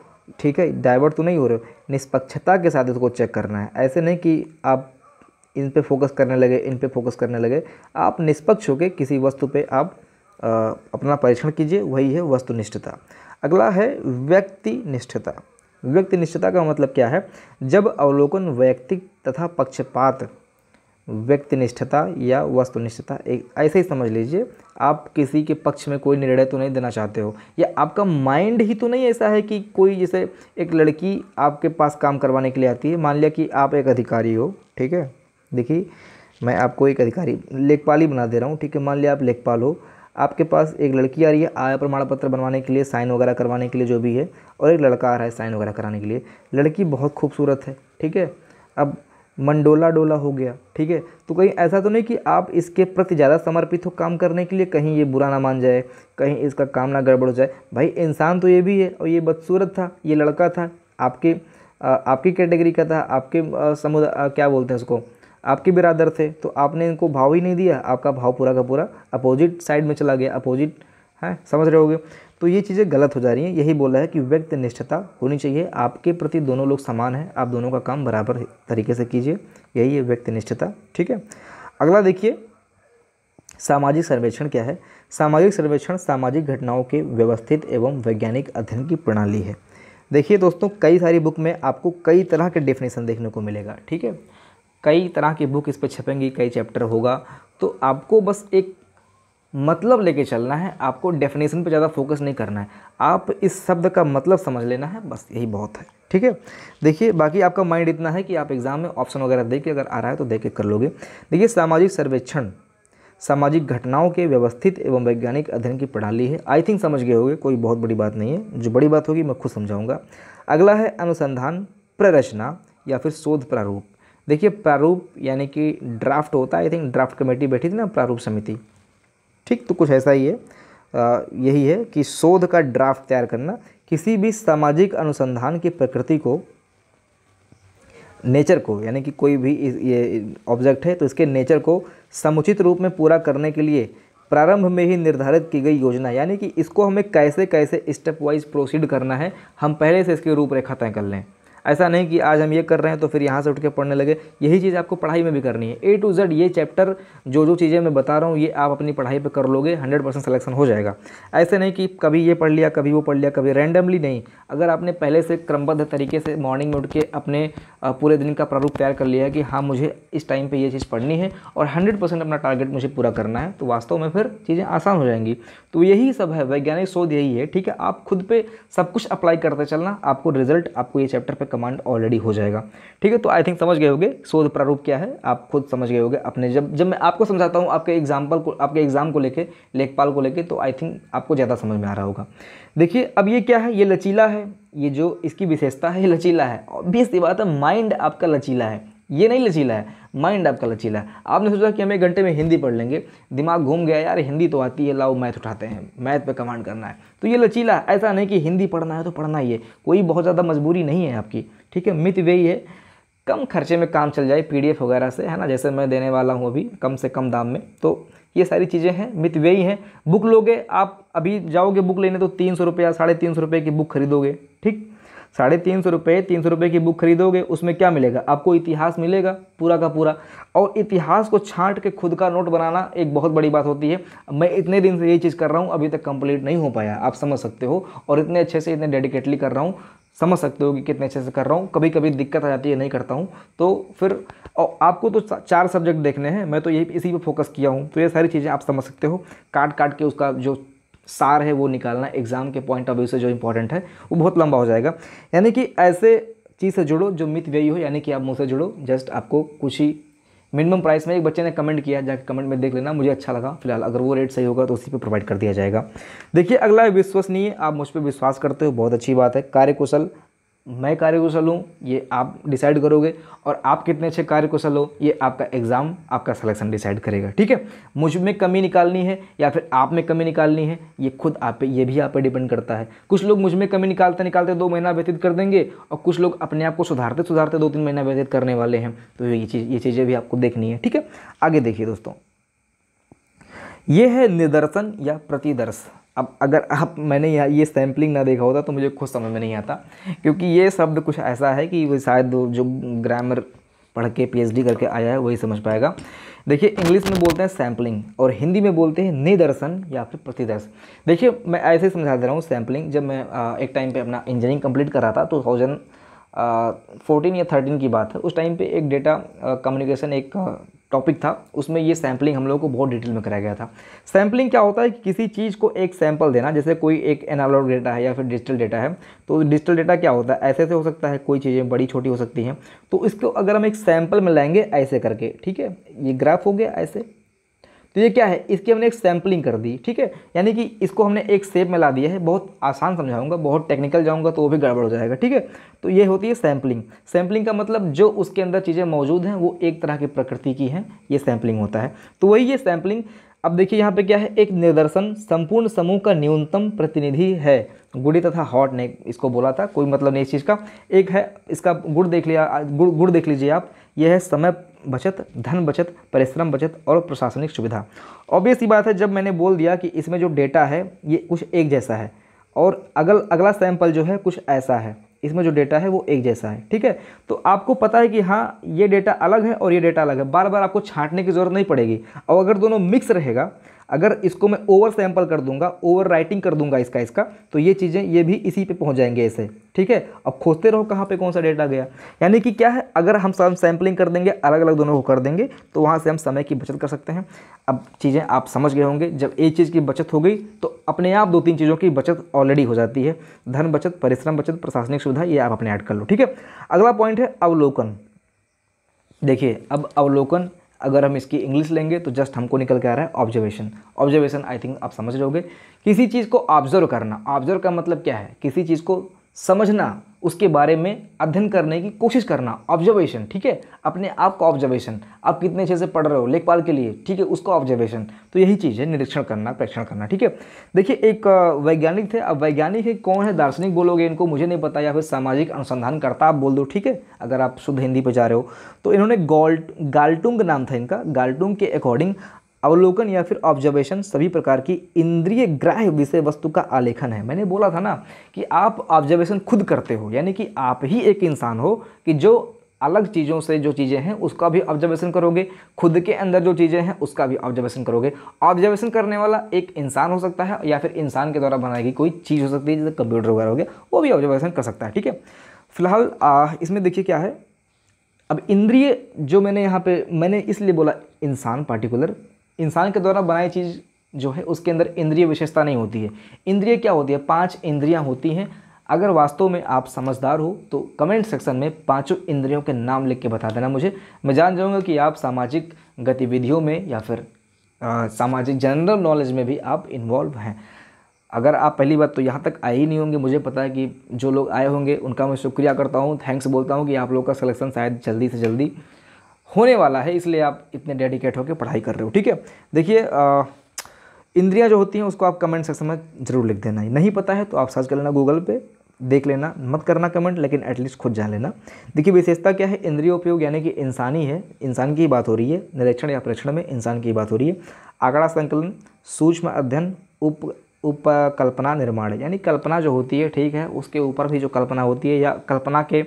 ठीक है डाइवर्ट तो नहीं हो रहे हो निष्पक्षता के साथ इसको चेक करना है ऐसे नहीं कि आप इन पे फोकस करने लगे इन पे फोकस करने लगे आप निष्पक्ष होकर किसी वस्तु पे आप आ, अपना परीक्षण कीजिए वही है वस्तुनिष्ठता अगला है व्यक्ति निष्ठता व्यक्ति निष्ठता का मतलब क्या है जब अवलोकन व्यक्तिक तथा पक्षपात व्यक्ति निष्ठता या वस्तुनिष्ठता एक ऐसे ही समझ लीजिए आप किसी के पक्ष में कोई निर्णय तो नहीं देना चाहते हो या आपका माइंड ही तो नहीं ऐसा है कि कोई जैसे एक लड़की आपके पास काम करवाने के लिए आती है मान लिया कि आप एक अधिकारी हो ठीक है देखिए मैं आपको एक अधिकारी लेखपाल ही बना दे रहा हूँ ठीक है मान लिया आप लेखपाल हो आपके पास एक लड़की आ रही है आय प्रमाण पत्र बनवाने के लिए साइन वगैरह करवाने के लिए जो भी है और एक लड़का आ रहा है साइन वगैरह कराने के लिए लड़की बहुत खूबसूरत है ठीक है अब मंडोला डोला हो गया ठीक है तो कहीं ऐसा तो नहीं कि आप इसके प्रति ज़्यादा समर्पित हो काम करने के लिए कहीं ये बुरा ना मान जाए कहीं इसका काम ना गड़बड़ हो जाए भाई इंसान तो ये भी है और ये बदसूरत था ये लड़का था आपके आपकी कैटेगरी का था आपके समुदाय क्या बोलते हैं उसको आपके बिरादर थे तो आपने इनको भाव ही नहीं दिया आपका भाव पूरा का पूरा अपोजिट साइड में चला गया अपोजिट है समझ रहे होगे तो ये चीज़ें गलत हो जा रही हैं यही बोला है कि व्यक्ति निष्ठता होनी चाहिए आपके प्रति दोनों लोग समान हैं आप दोनों का काम बराबर तरीके से कीजिए यही है व्यक्ति निष्ठता ठीक है अगला देखिए सामाजिक सर्वेक्षण क्या है सामाजिक सर्वेक्षण सामाजिक घटनाओं के व्यवस्थित एवं वैज्ञानिक अध्ययन की प्रणाली है देखिए दोस्तों कई सारी बुक में आपको कई तरह के डेफिनेशन देखने को मिलेगा ठीक है कई तरह की बुक इस पर छपेंगी कई चैप्टर होगा तो आपको बस एक मतलब लेके चलना है आपको डेफिनेशन पे ज़्यादा फोकस नहीं करना है आप इस शब्द का मतलब समझ लेना है बस यही बहुत है ठीक है देखिए बाकी आपका माइंड इतना है कि आप एग्ज़ाम में ऑप्शन वगैरह देख के अगर आ रहा है तो देख के कर लोगे देखिए सामाजिक सर्वेक्षण सामाजिक घटनाओं के व्यवस्थित एवं वैज्ञानिक अध्ययन की प्रणाली है आई थिंक समझ गए होगे कोई बहुत बड़ी बात नहीं है जो बड़ी बात होगी मैं खुद समझाऊँगा अगला है अनुसंधान प्ररचना या फिर शोध प्रारूप देखिए प्रारूप यानी कि ड्राफ्ट होता है आई थिंक ड्राफ्ट कमेटी बैठी थी ना प्रारूप समिति ठीक तो कुछ ऐसा ही है आ, यही है कि शोध का ड्राफ्ट तैयार करना किसी भी सामाजिक अनुसंधान की प्रकृति को नेचर को यानी कि कोई भी ये ऑब्जेक्ट है तो इसके नेचर को समुचित रूप में पूरा करने के लिए प्रारंभ में ही निर्धारित की गई योजना यानी कि इसको हमें कैसे कैसे स्टेप वाइज प्रोसीड करना है हम पहले से इसकी रूपरेखा तय कर लें ऐसा नहीं कि आज हम ये कर रहे हैं तो फिर यहाँ से उठ के पढ़ने लगे यही चीज़ आपको पढ़ाई में भी करनी है ए टू जेड ये चैप्टर जो जो चीज़ें मैं बता रहा हूँ ये आप अपनी पढ़ाई पर कर लोगे हंड्रेड परसेंट सलेक्शन हो जाएगा ऐसे नहीं कि कभी ये पढ़ लिया कभी वो पढ़ लिया कभी रैंडमली नहीं अगर आपने पहले से क्रमबद्ध तरीके से मॉर्निंग में उठ के अपने पूरे दिन का प्रारूप तैयार कर लिया है कि हाँ मुझे इस टाइम पर ये चीज़ पढ़नी है और हंड्रेड अपना टारगेट मुझे पूरा करना है तो वास्तव में फिर चीज़ें आसान हो जाएंगी तो यही सब है वैज्ञानिक शोध यही है ठीक है आप खुद पर सब कुछ अप्लाई करते चलना आपको रिजल्ट आपको ये चैप्टर पर कमांड ऑलरेडी हो जाएगा ठीक है तो आई थिंक समझ गए होगे शोध प्रारूप क्या है आप खुद समझ गए होगे अपने जब जब मैं आपको समझाता हूँ आपके एग्जाम्पल को आपके एग्जाम को लेके लेखपाल को लेके तो आई थिंक आपको ज़्यादा समझ में आ रहा होगा देखिए अब ये क्या है ये लचीला है ये जो इसकी विशेषता है ये लचीला है ऑब्वियस सी बात है माइंड आपका लचीला है ये नहीं लचीला है माइंड आपका लचीला है आपने सोचा कि हम एक घंटे में हिंदी पढ़ लेंगे दिमाग घूम गया यार हिंदी तो आती है लाओ मैथ उठाते हैं मैथ पे कमांड करना है तो ये लचीला ऐसा नहीं कि हिंदी पढ़ना है तो पढ़ना ही है कोई बहुत ज़्यादा मजबूरी नहीं है आपकी ठीक है मित वही है कम खर्चे में काम चल जाए पी वगैरह से है ना जैसे मैं देने वाला हूँ अभी कम से कम दाम में तो ये सारी चीज़ें हैं मित वही हैं बुक लोगे आप अभी जाओगे बुक लेने तो तीन सौ रुपये या साढ़े तीन सौ रुपये की बुक खरीदोगे ठीक साढ़े तीन सौ रुपये तीन सौ रुपये की बुक खरीदोगे उसमें क्या मिलेगा आपको इतिहास मिलेगा पूरा का पूरा और इतिहास को छांट के खुद का नोट बनाना एक बहुत बड़ी बात होती है मैं इतने दिन से ये चीज़ कर रहा हूँ अभी तक कंप्लीट नहीं हो पाया आप समझ सकते हो और इतने अच्छे से इतने डेडिकेटली कर रहा हूँ समझ सकते हो कि कितने अच्छे से कर रहा हूँ कभी कभी दिक्कत आ जाती है नहीं करता हूँ तो फिर और आपको तो चार सब्जेक्ट देखने हैं मैं तो यही इसी पे फोकस किया हूँ तो ये सारी चीज़ें आप समझ सकते हो काट काट के उसका जो सार है वो निकालना एग्ज़ाम के पॉइंट ऑफ व्यू से जो इंपॉर्टेंट है वो बहुत लंबा हो जाएगा यानी कि ऐसे चीज़ से जुड़ो जो मित व्ययी हो यानी कि आप मुझसे जुड़ो जस्ट आपको कुछ ही मिनिमम प्राइस में एक बच्चे ने कमेंट किया जाकर कमेंट में देख लेना मुझे अच्छा लगा फिलहाल अगर वो रेट सही होगा तो उसी पे प्रोवाइड कर दिया जाएगा देखिए अगला है विश्वसनीय आप मुझ पर विश्वास करते हो बहुत अच्छी बात है कार्यकुशल मैं कार्यकुशल हूँ ये आप डिसाइड करोगे और आप कितने अच्छे कार्यकुशल हो ये आपका एग्ज़ाम आपका सिलेक्शन डिसाइड करेगा ठीक है मुझ में कमी निकालनी है या फिर आप में कमी निकालनी है ये खुद आप पे ये भी आप पे डिपेंड करता है कुछ लोग मुझ में कमी निकालते निकालते दो महीना व्यतीत कर देंगे और कुछ लोग अपने आप को सुधारते सुधारते दो तीन महीना व्यतीत करने वाले हैं तो ये चीज़ ये चीज़ें भी आपको देखनी है ठीक है आगे देखिए दोस्तों ये है निदर्शन या प्रतिदर्श अब अगर आप मैंने यहाँ ये सैम्पलिंग ना देखा होता तो मुझे खुद समझ में नहीं आता क्योंकि ये शब्द कुछ ऐसा है कि वो शायद जो ग्रामर पढ़ के पी करके आया है वही समझ पाएगा देखिए इंग्लिश में बोलते हैं सैम्पलिंग और हिंदी में बोलते हैं निदर्शन या फिर प्रतिदर्श देखिए मैं ऐसे ही समझा दे रहा हूँ सैम्पलिंग जब मैं आ, एक टाइम पे अपना इंजीनियरिंग कंप्लीट कर रहा था टू थाउजेंड फोर्टीन या थर्टीन की बात है उस टाइम पे एक डेटा कम्युनिकेशन एक टॉपिक था उसमें ये सैम्पलिंग हम लोगों को बहुत डिटेल में कराया गया था सैम्पलिंग क्या होता है कि किसी चीज़ को एक सैंपल देना जैसे कोई एक एनालॉग डेटा है या फिर डिजिटल डेटा है तो डिजिटल डेटा क्या होता है ऐसे ऐसे हो सकता है कोई चीज़ें बड़ी छोटी हो सकती हैं तो इसको अगर हम एक सैम्पल में लाएंगे ऐसे करके ठीक है ये ग्राफ हो गया ऐसे तो ये क्या है इसकी हमने एक सैम्पलिंग कर दी ठीक है यानी कि इसको हमने एक सेप में ला दिया है बहुत आसान समझाऊंगा बहुत टेक्निकल जाऊंगा तो वो भी गड़बड़ हो जाएगा ठीक है तो ये होती है सैम्पलिंग सैम्पलिंग का मतलब जो उसके अंदर चीज़ें मौजूद हैं वो एक तरह की प्रकृति की हैं ये सैम्पलिंग होता है तो वही ये सैम्पलिंग अब देखिए यहाँ पे क्या है एक निर्दर्शन संपूर्ण समूह का न्यूनतम प्रतिनिधि है गुड़ी तथा हॉट ने इसको बोला था कोई मतलब नहीं इस चीज़ का एक है इसका गुड़ देख लिया गुड़ गुड़ देख लीजिए आप यह है समय बचत धन बचत परिश्रम बचत और प्रशासनिक सुविधा ऑब्वियस ही बात है जब मैंने बोल दिया कि इसमें जो डेटा है ये कुछ एक जैसा है और अगल अगला सैंपल जो है कुछ ऐसा है इसमें जो डेटा है वो एक जैसा है ठीक है तो आपको पता है कि हाँ ये डेटा अलग है और ये डेटा अलग है बार बार आपको छांटने की ज़रूरत नहीं पड़ेगी और अगर दोनों मिक्स रहेगा अगर इसको मैं ओवर सैम्पल कर दूंगा ओवर राइटिंग कर दूंगा इसका इसका तो ये चीज़ें ये भी इसी पे पहुंच जाएंगे ऐसे ठीक है अब खोजते रहो कहाँ पे कौन सा डेटा गया यानी कि क्या है अगर हम सब सैम्पलिंग कर देंगे अलग अलग दोनों को कर देंगे तो वहाँ से हम समय की बचत कर सकते हैं अब चीज़ें आप समझ गए होंगे जब एक चीज़ की बचत हो गई तो अपने आप दो तीन चीज़ों की बचत ऑलरेडी हो जाती है धन बचत परिश्रम बचत प्रशासनिक सुविधा ये आप अपने ऐड कर लो ठीक है अगला पॉइंट है अवलोकन देखिए अब अवलोकन अगर हम इसकी इंग्लिश लेंगे तो जस्ट हमको निकल के आ रहा है ऑब्जर्वेशन ऑब्जर्वेशन आई थिंक आप समझ लोगे किसी चीज़ को ऑब्जर्व करना ऑब्जर्व का मतलब क्या है किसी चीज़ को समझना उसके बारे में अध्ययन करने की कोशिश करना ऑब्जर्वेशन ठीक है अपने आप का ऑब्जर्वेशन आप कितने अच्छे से पढ़ रहे हो लेखपाल के लिए ठीक है उसका ऑब्जर्वेशन तो यही चीज़ है निरीक्षण करना प्रेक्षण करना ठीक है देखिए एक वैज्ञानिक थे अब वैज्ञानिक है कौन है दार्शनिक बोलोगे इनको मुझे नहीं पता या फिर सामाजिक अनुसंधानकर्ता आप बोल दो ठीक है अगर आप शुद्ध हिंदी पर जा रहे हो तो इन्होंने गोल्ट गाल्टुंग नाम था इनका गाल्टुंग के अकॉर्डिंग अवलोकन या फिर ऑब्जर्वेशन सभी प्रकार की इंद्रिय ग्राह्य विषय वस्तु का आलेखन है मैंने बोला था ना कि आप ऑब्जर्वेशन खुद करते हो यानी कि आप ही एक इंसान हो कि जो अलग चीज़ों से जो चीज़ें हैं उसका भी ऑब्जर्वेशन करोगे खुद के अंदर जो चीज़ें हैं उसका भी ऑब्जर्वेशन करोगे ऑब्जर्वेशन करने वाला एक इंसान हो सकता है या फिर इंसान के द्वारा बनाई गई कोई चीज़ हो सकती है जैसे कंप्यूटर वगैरह हो गया वो भी ऑब्जर्वेशन कर सकता है ठीक है फिलहाल इसमें देखिए क्या है अब इंद्रिय जो मैंने यहाँ पे मैंने इसलिए बोला इंसान पार्टिकुलर इंसान के द्वारा बनाई चीज़ जो है उसके अंदर इंद्रिय विशेषता नहीं होती है इंद्रिय क्या होती है पांच इंद्रियां होती हैं अगर वास्तव में आप समझदार हो तो कमेंट सेक्शन में पांचों इंद्रियों के नाम लिख के बता देना मुझे मैं जान जाऊँगा कि आप सामाजिक गतिविधियों में या फिर आ, सामाजिक जनरल नॉलेज में भी आप इन्वॉल्व हैं अगर आप पहली बार तो यहाँ तक आए ही नहीं होंगे मुझे पता है कि जो लोग आए होंगे उनका मैं शुक्रिया करता हूँ थैंक्स बोलता हूँ कि आप लोग का सलेक्शन शायद जल्दी से जल्दी होने वाला है इसलिए आप इतने डेडिकेट होकर पढ़ाई कर रहे हो ठीक है देखिए इंद्रियां जो होती हैं उसको आप कमेंट सेक्शन में ज़रूर लिख देना नहीं पता है तो आप सर्च कर लेना गूगल पे देख लेना मत करना कमेंट लेकिन एटलीस्ट खुद जान लेना देखिए विशेषता क्या है इंद्रिय उपयोग यानी कि इंसानी है इंसान की बात हो रही है निरीक्षण या परीक्षण में इंसान की बात हो रही है आंकड़ा संकलन सूक्ष्म अध्ययन उप उपकल्पना निर्माण यानी कल्पना जो होती है ठीक है उसके ऊपर भी जो कल्पना होती है या कल्पना के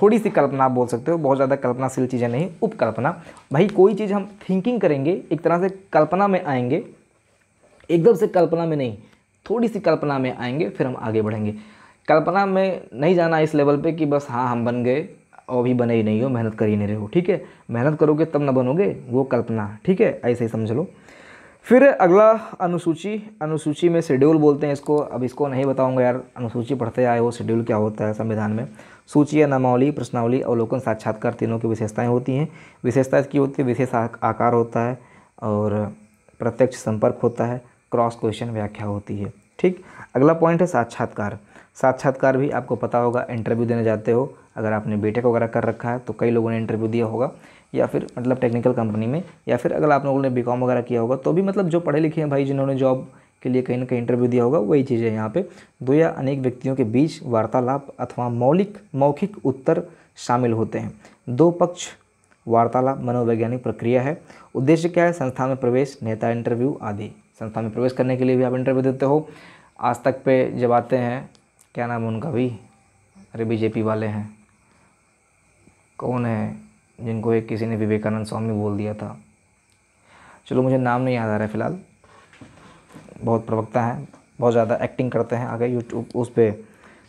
थोड़ी सी कल्पना आप बोल सकते हो बहुत ज़्यादा कल्पनाशील चीज़ें नहीं उपकल्पना भाई कोई चीज़ हम थिंकिंग करेंगे एक तरह से कल्पना में आएंगे एकदम से कल्पना में नहीं थोड़ी सी कल्पना में आएंगे फिर हम आगे बढ़ेंगे कल्पना में नहीं जाना इस लेवल पे कि बस हाँ हम बन गए और भी बने ही नहीं हो मेहनत कर ही नहीं रहे हो ठीक है मेहनत करोगे तब ना बनोगे वो कल्पना ठीक है ऐसे ही समझ लो फिर अगला अनुसूची अनुसूची में शेड्यूल बोलते हैं इसको अब इसको नहीं बताऊंगा यार अनुसूची पढ़ते आए हो शेड्यूल क्या होता है संविधान में सूची या नामावली प्रश्नावली अवलोकन साक्षात्कार तीनों की विशेषताएं होती हैं विशेषता इसकी होती है विशेष आकार होता है और प्रत्यक्ष संपर्क होता है क्रॉस क्वेश्चन व्याख्या होती है ठीक अगला पॉइंट है साक्षात्कार साक्षात्कार भी आपको पता होगा इंटरव्यू देने जाते हो अगर आपने बीटेक वगैरह कर रखा है तो कई लोगों ने इंटरव्यू दिया होगा या फिर मतलब टेक्निकल कंपनी में या फिर अगर आप लोगों ने बी वगैरह किया होगा तो भी मतलब जो पढ़े लिखे हैं भाई जिन्होंने जॉब के लिए कहीं ना कहीं इंटरव्यू दिया होगा वही चीज़ है यहाँ पे दो या अनेक व्यक्तियों के बीच वार्तालाप अथवा मौलिक मौखिक उत्तर शामिल होते हैं दो पक्ष वार्तालाप मनोवैज्ञानिक प्रक्रिया है उद्देश्य क्या है संस्था में प्रवेश नेता इंटरव्यू आदि संस्था में प्रवेश करने के लिए भी आप इंटरव्यू देते हो आज तक पे जब आते हैं क्या नाम है उनका भी अरे बीजेपी वाले हैं कौन है जिनको एक किसी ने विवेकानंद स्वामी बोल दिया था चलो मुझे नाम नहीं याद आ रहा है फ़िलहाल बहुत प्रवक्ता हैं बहुत ज़्यादा एक्टिंग करते हैं आगे यूट्यूब उस पर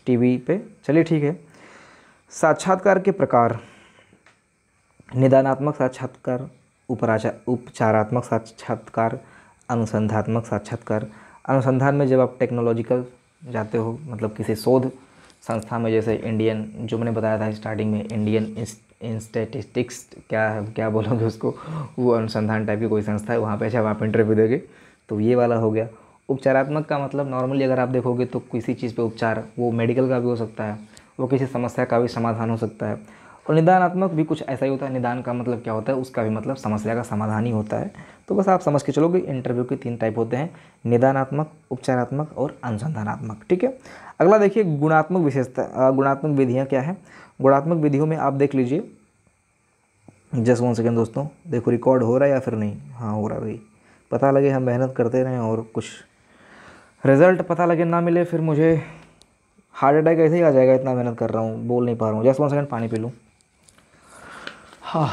टी वी चलिए ठीक है साक्षात्कार के प्रकार निदानात्मक साक्षात्कार उपराचा उपचारात्मक साक्षात्कार अनुसंधात्मक साक्षात्कार अनुसंधान में जब आप टेक्नोलॉजिकल जाते हो मतलब किसी शोध संस्था में जैसे इंडियन जो मैंने बताया था स्टार्टिंग में इंडियन इंस्टेटिस्टिक्स क्या क्या बोलोगे उसको वो अनुसंधान टाइप की कोई संस्था है वहाँ पे जब आप इंटरव्यू देंगे तो ये वाला हो गया उपचारात्मक का मतलब नॉर्मली अगर आप देखोगे तो किसी चीज़ पे उपचार वो मेडिकल का भी हो सकता है वो किसी समस्या का भी समाधान हो सकता है और निदानात्मक भी कुछ ऐसा ही होता है निदान का मतलब क्या होता है उसका भी मतलब समस्या का समाधान ही होता है तो बस आप समझ के चलोगे इंटरव्यू के तीन टाइप होते हैं निदानात्मक उपचारात्मक और अनुसंधानात्मक ठीक है अगला देखिए गुणात्मक विशेषता गुणात्मक विधियाँ क्या है गुणात्मक विधियों में आप देख लीजिए जस्ट वन सेकेंड दोस्तों देखो रिकॉर्ड हो रहा है या फिर नहीं हाँ हो रहा है भाई पता लगे हम मेहनत करते रहें और कुछ रिज़ल्ट पता लगे ना मिले फिर मुझे हार्ट अटैक ऐसे ही आ जाएगा इतना मेहनत कर रहा हूँ बोल नहीं पा रहा हूँ जस्ट वन सेकेंड पानी पी लूँ हाँ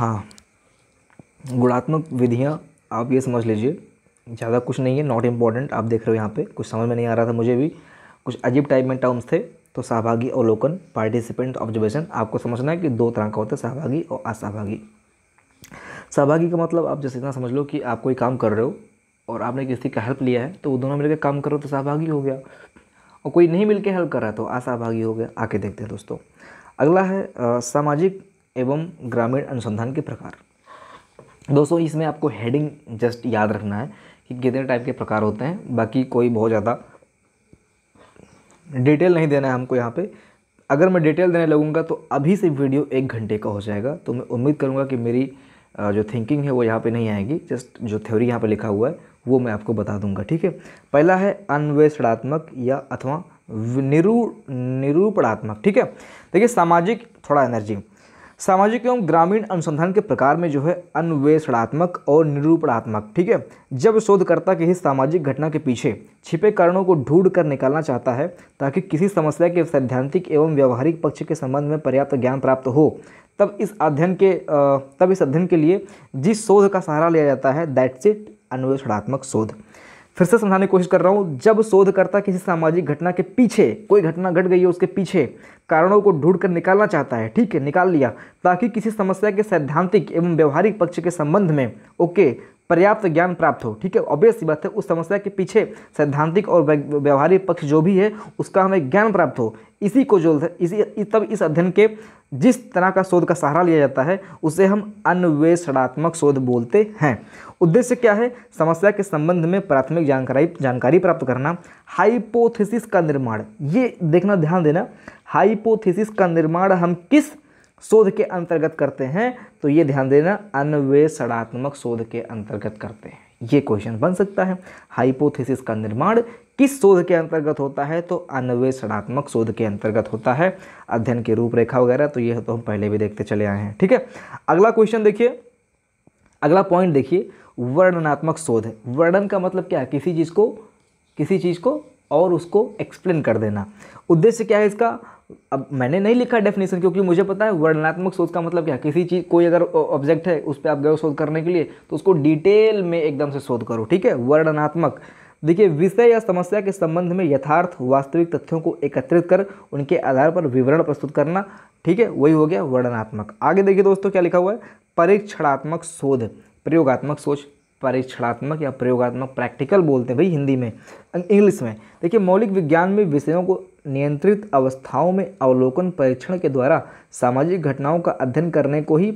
हाँ गुणात्मक विधियाँ आप ये समझ लीजिए ज़्यादा कुछ नहीं है नॉट इम्पॉर्टेंट आप देख रहे हो यहाँ पे कुछ समझ में नहीं आ रहा था मुझे भी कुछ अजीब टाइप में टर्म्स थे तो सहभागी अवलोकन पार्टिसिपेंट ऑब्जर्वेशन आपको समझना है कि दो तरह का होता है सहभागी और असहभागी सहभागी का मतलब आप जैसे इतना समझ लो कि आप कोई काम कर रहे हो और आपने किसी का हेल्प लिया है तो वो दोनों मिलकर काम करो तो सहभागी हो गया और कोई नहीं मिलकर हेल्प कर रहा तो असहभागी हो गया आके देखते हैं दोस्तों अगला है सामाजिक एवं ग्रामीण अनुसंधान के प्रकार दोस्तों इसमें आपको हेडिंग जस्ट याद रखना है कि कितने टाइप के प्रकार होते हैं बाकी कोई बहुत ज़्यादा डिटेल नहीं देना है हमको यहाँ पे अगर मैं डिटेल देने लगूँगा तो अभी से वीडियो एक घंटे का हो जाएगा तो मैं उम्मीद करूँगा कि मेरी जो थिंकिंग है वो यहाँ पे नहीं आएगी जस्ट जो थ्योरी यहाँ पे लिखा हुआ है वो मैं आपको बता दूंगा ठीक है पहला है अन्वेषणात्मक या अथवा निरू निरूपणात्मक ठीक है देखिए सामाजिक थोड़ा एनर्जी सामाजिक एवं ग्रामीण अनुसंधान के प्रकार में जो है अन्वेषणात्मक और निरूपणात्मक ठीक है जब शोधकर्ता किसी सामाजिक घटना के पीछे छिपे कारणों को ढूंढ कर निकालना चाहता है ताकि किसी समस्या के सैद्धांतिक एवं व्यावहारिक पक्ष के संबंध में पर्याप्त ज्ञान प्राप्त हो तब इस अध्ययन के तब इस अध्ययन के लिए जिस शोध का सहारा लिया जाता है दैट्स इट अन्वेषणात्मक शोध फिर से समझाने की कोशिश कर रहा हूँ जब शोधकर्ता किसी सामाजिक घटना के पीछे कोई घटना घट गई है उसके पीछे कारणों को ढूंढ कर निकालना चाहता है ठीक है निकाल लिया ताकि किसी समस्या के सैद्धांतिक एवं व्यवहारिक पक्ष के संबंध में ओके पर्याप्त ज्ञान प्राप्त हो ठीक है ऑब्वियस बात है उस समस्या के पीछे सैद्धांतिक और व्यवहारिक पक्ष जो भी है उसका हमें ज्ञान प्राप्त हो इसी को जो इसी तब इस अध्ययन के जिस तरह का शोध का सहारा लिया जाता है उसे हम अन्वेषणात्मक शोध बोलते हैं उद्देश्य क्या है समस्या के संबंध में प्राथमिक जानकारी जानकारी प्राप्त करना हाइपोथेसिस का निर्माण ये देखना ध्यान देना हाइपोथेसिस का निर्माण हम किस शोध के अंतर्गत करते हैं तो ये ध्यान देना अन्वेषणात्मक शोध के अंतर्गत करते हैं ये क्वेश्चन बन सकता है हाइपोथेसिस का निर्माण किस शोध के अंतर्गत होता है तो अन्वेषणात्मक शोध के अंतर्गत होता है अध्ययन की रूपरेखा वगैरह तो ये तो हम पहले भी देखते चले आए हैं ठीक है अगला क्वेश्चन देखिए अगला पॉइंट देखिए वर्णनात्मक शोध है वर्णन का मतलब क्या है किसी चीज़ को किसी चीज़ को और उसको एक्सप्लेन कर देना उद्देश्य क्या है इसका अब मैंने नहीं लिखा डेफिनेशन क्योंकि मुझे पता है वर्णनात्मक सोच का मतलब क्या किसी चीज़ कोई अगर ऑब्जेक्ट है उस पर आप गए शोध करने के लिए तो उसको डिटेल में एकदम से शोध करो ठीक है वर्णनात्मक देखिए विषय या समस्या के संबंध में यथार्थ वास्तविक तथ्यों को एकत्रित कर उनके आधार पर विवरण प्रस्तुत करना ठीक है वही हो गया वर्णनात्मक आगे देखिए दोस्तों क्या लिखा हुआ है परीक्षणात्मक शोध प्रयोगात्मक सोच परीक्षणात्मक या प्रयोगात्मक प्रैक्टिकल बोलते हैं भाई हिंदी में अं-, इंग्लिश में देखिए मौलिक विज्ञान में विषयों को नियंत्रित अवस्थाओं में अवलोकन परीक्षण के द्वारा सामाजिक घटनाओं का अध्ययन करने को ही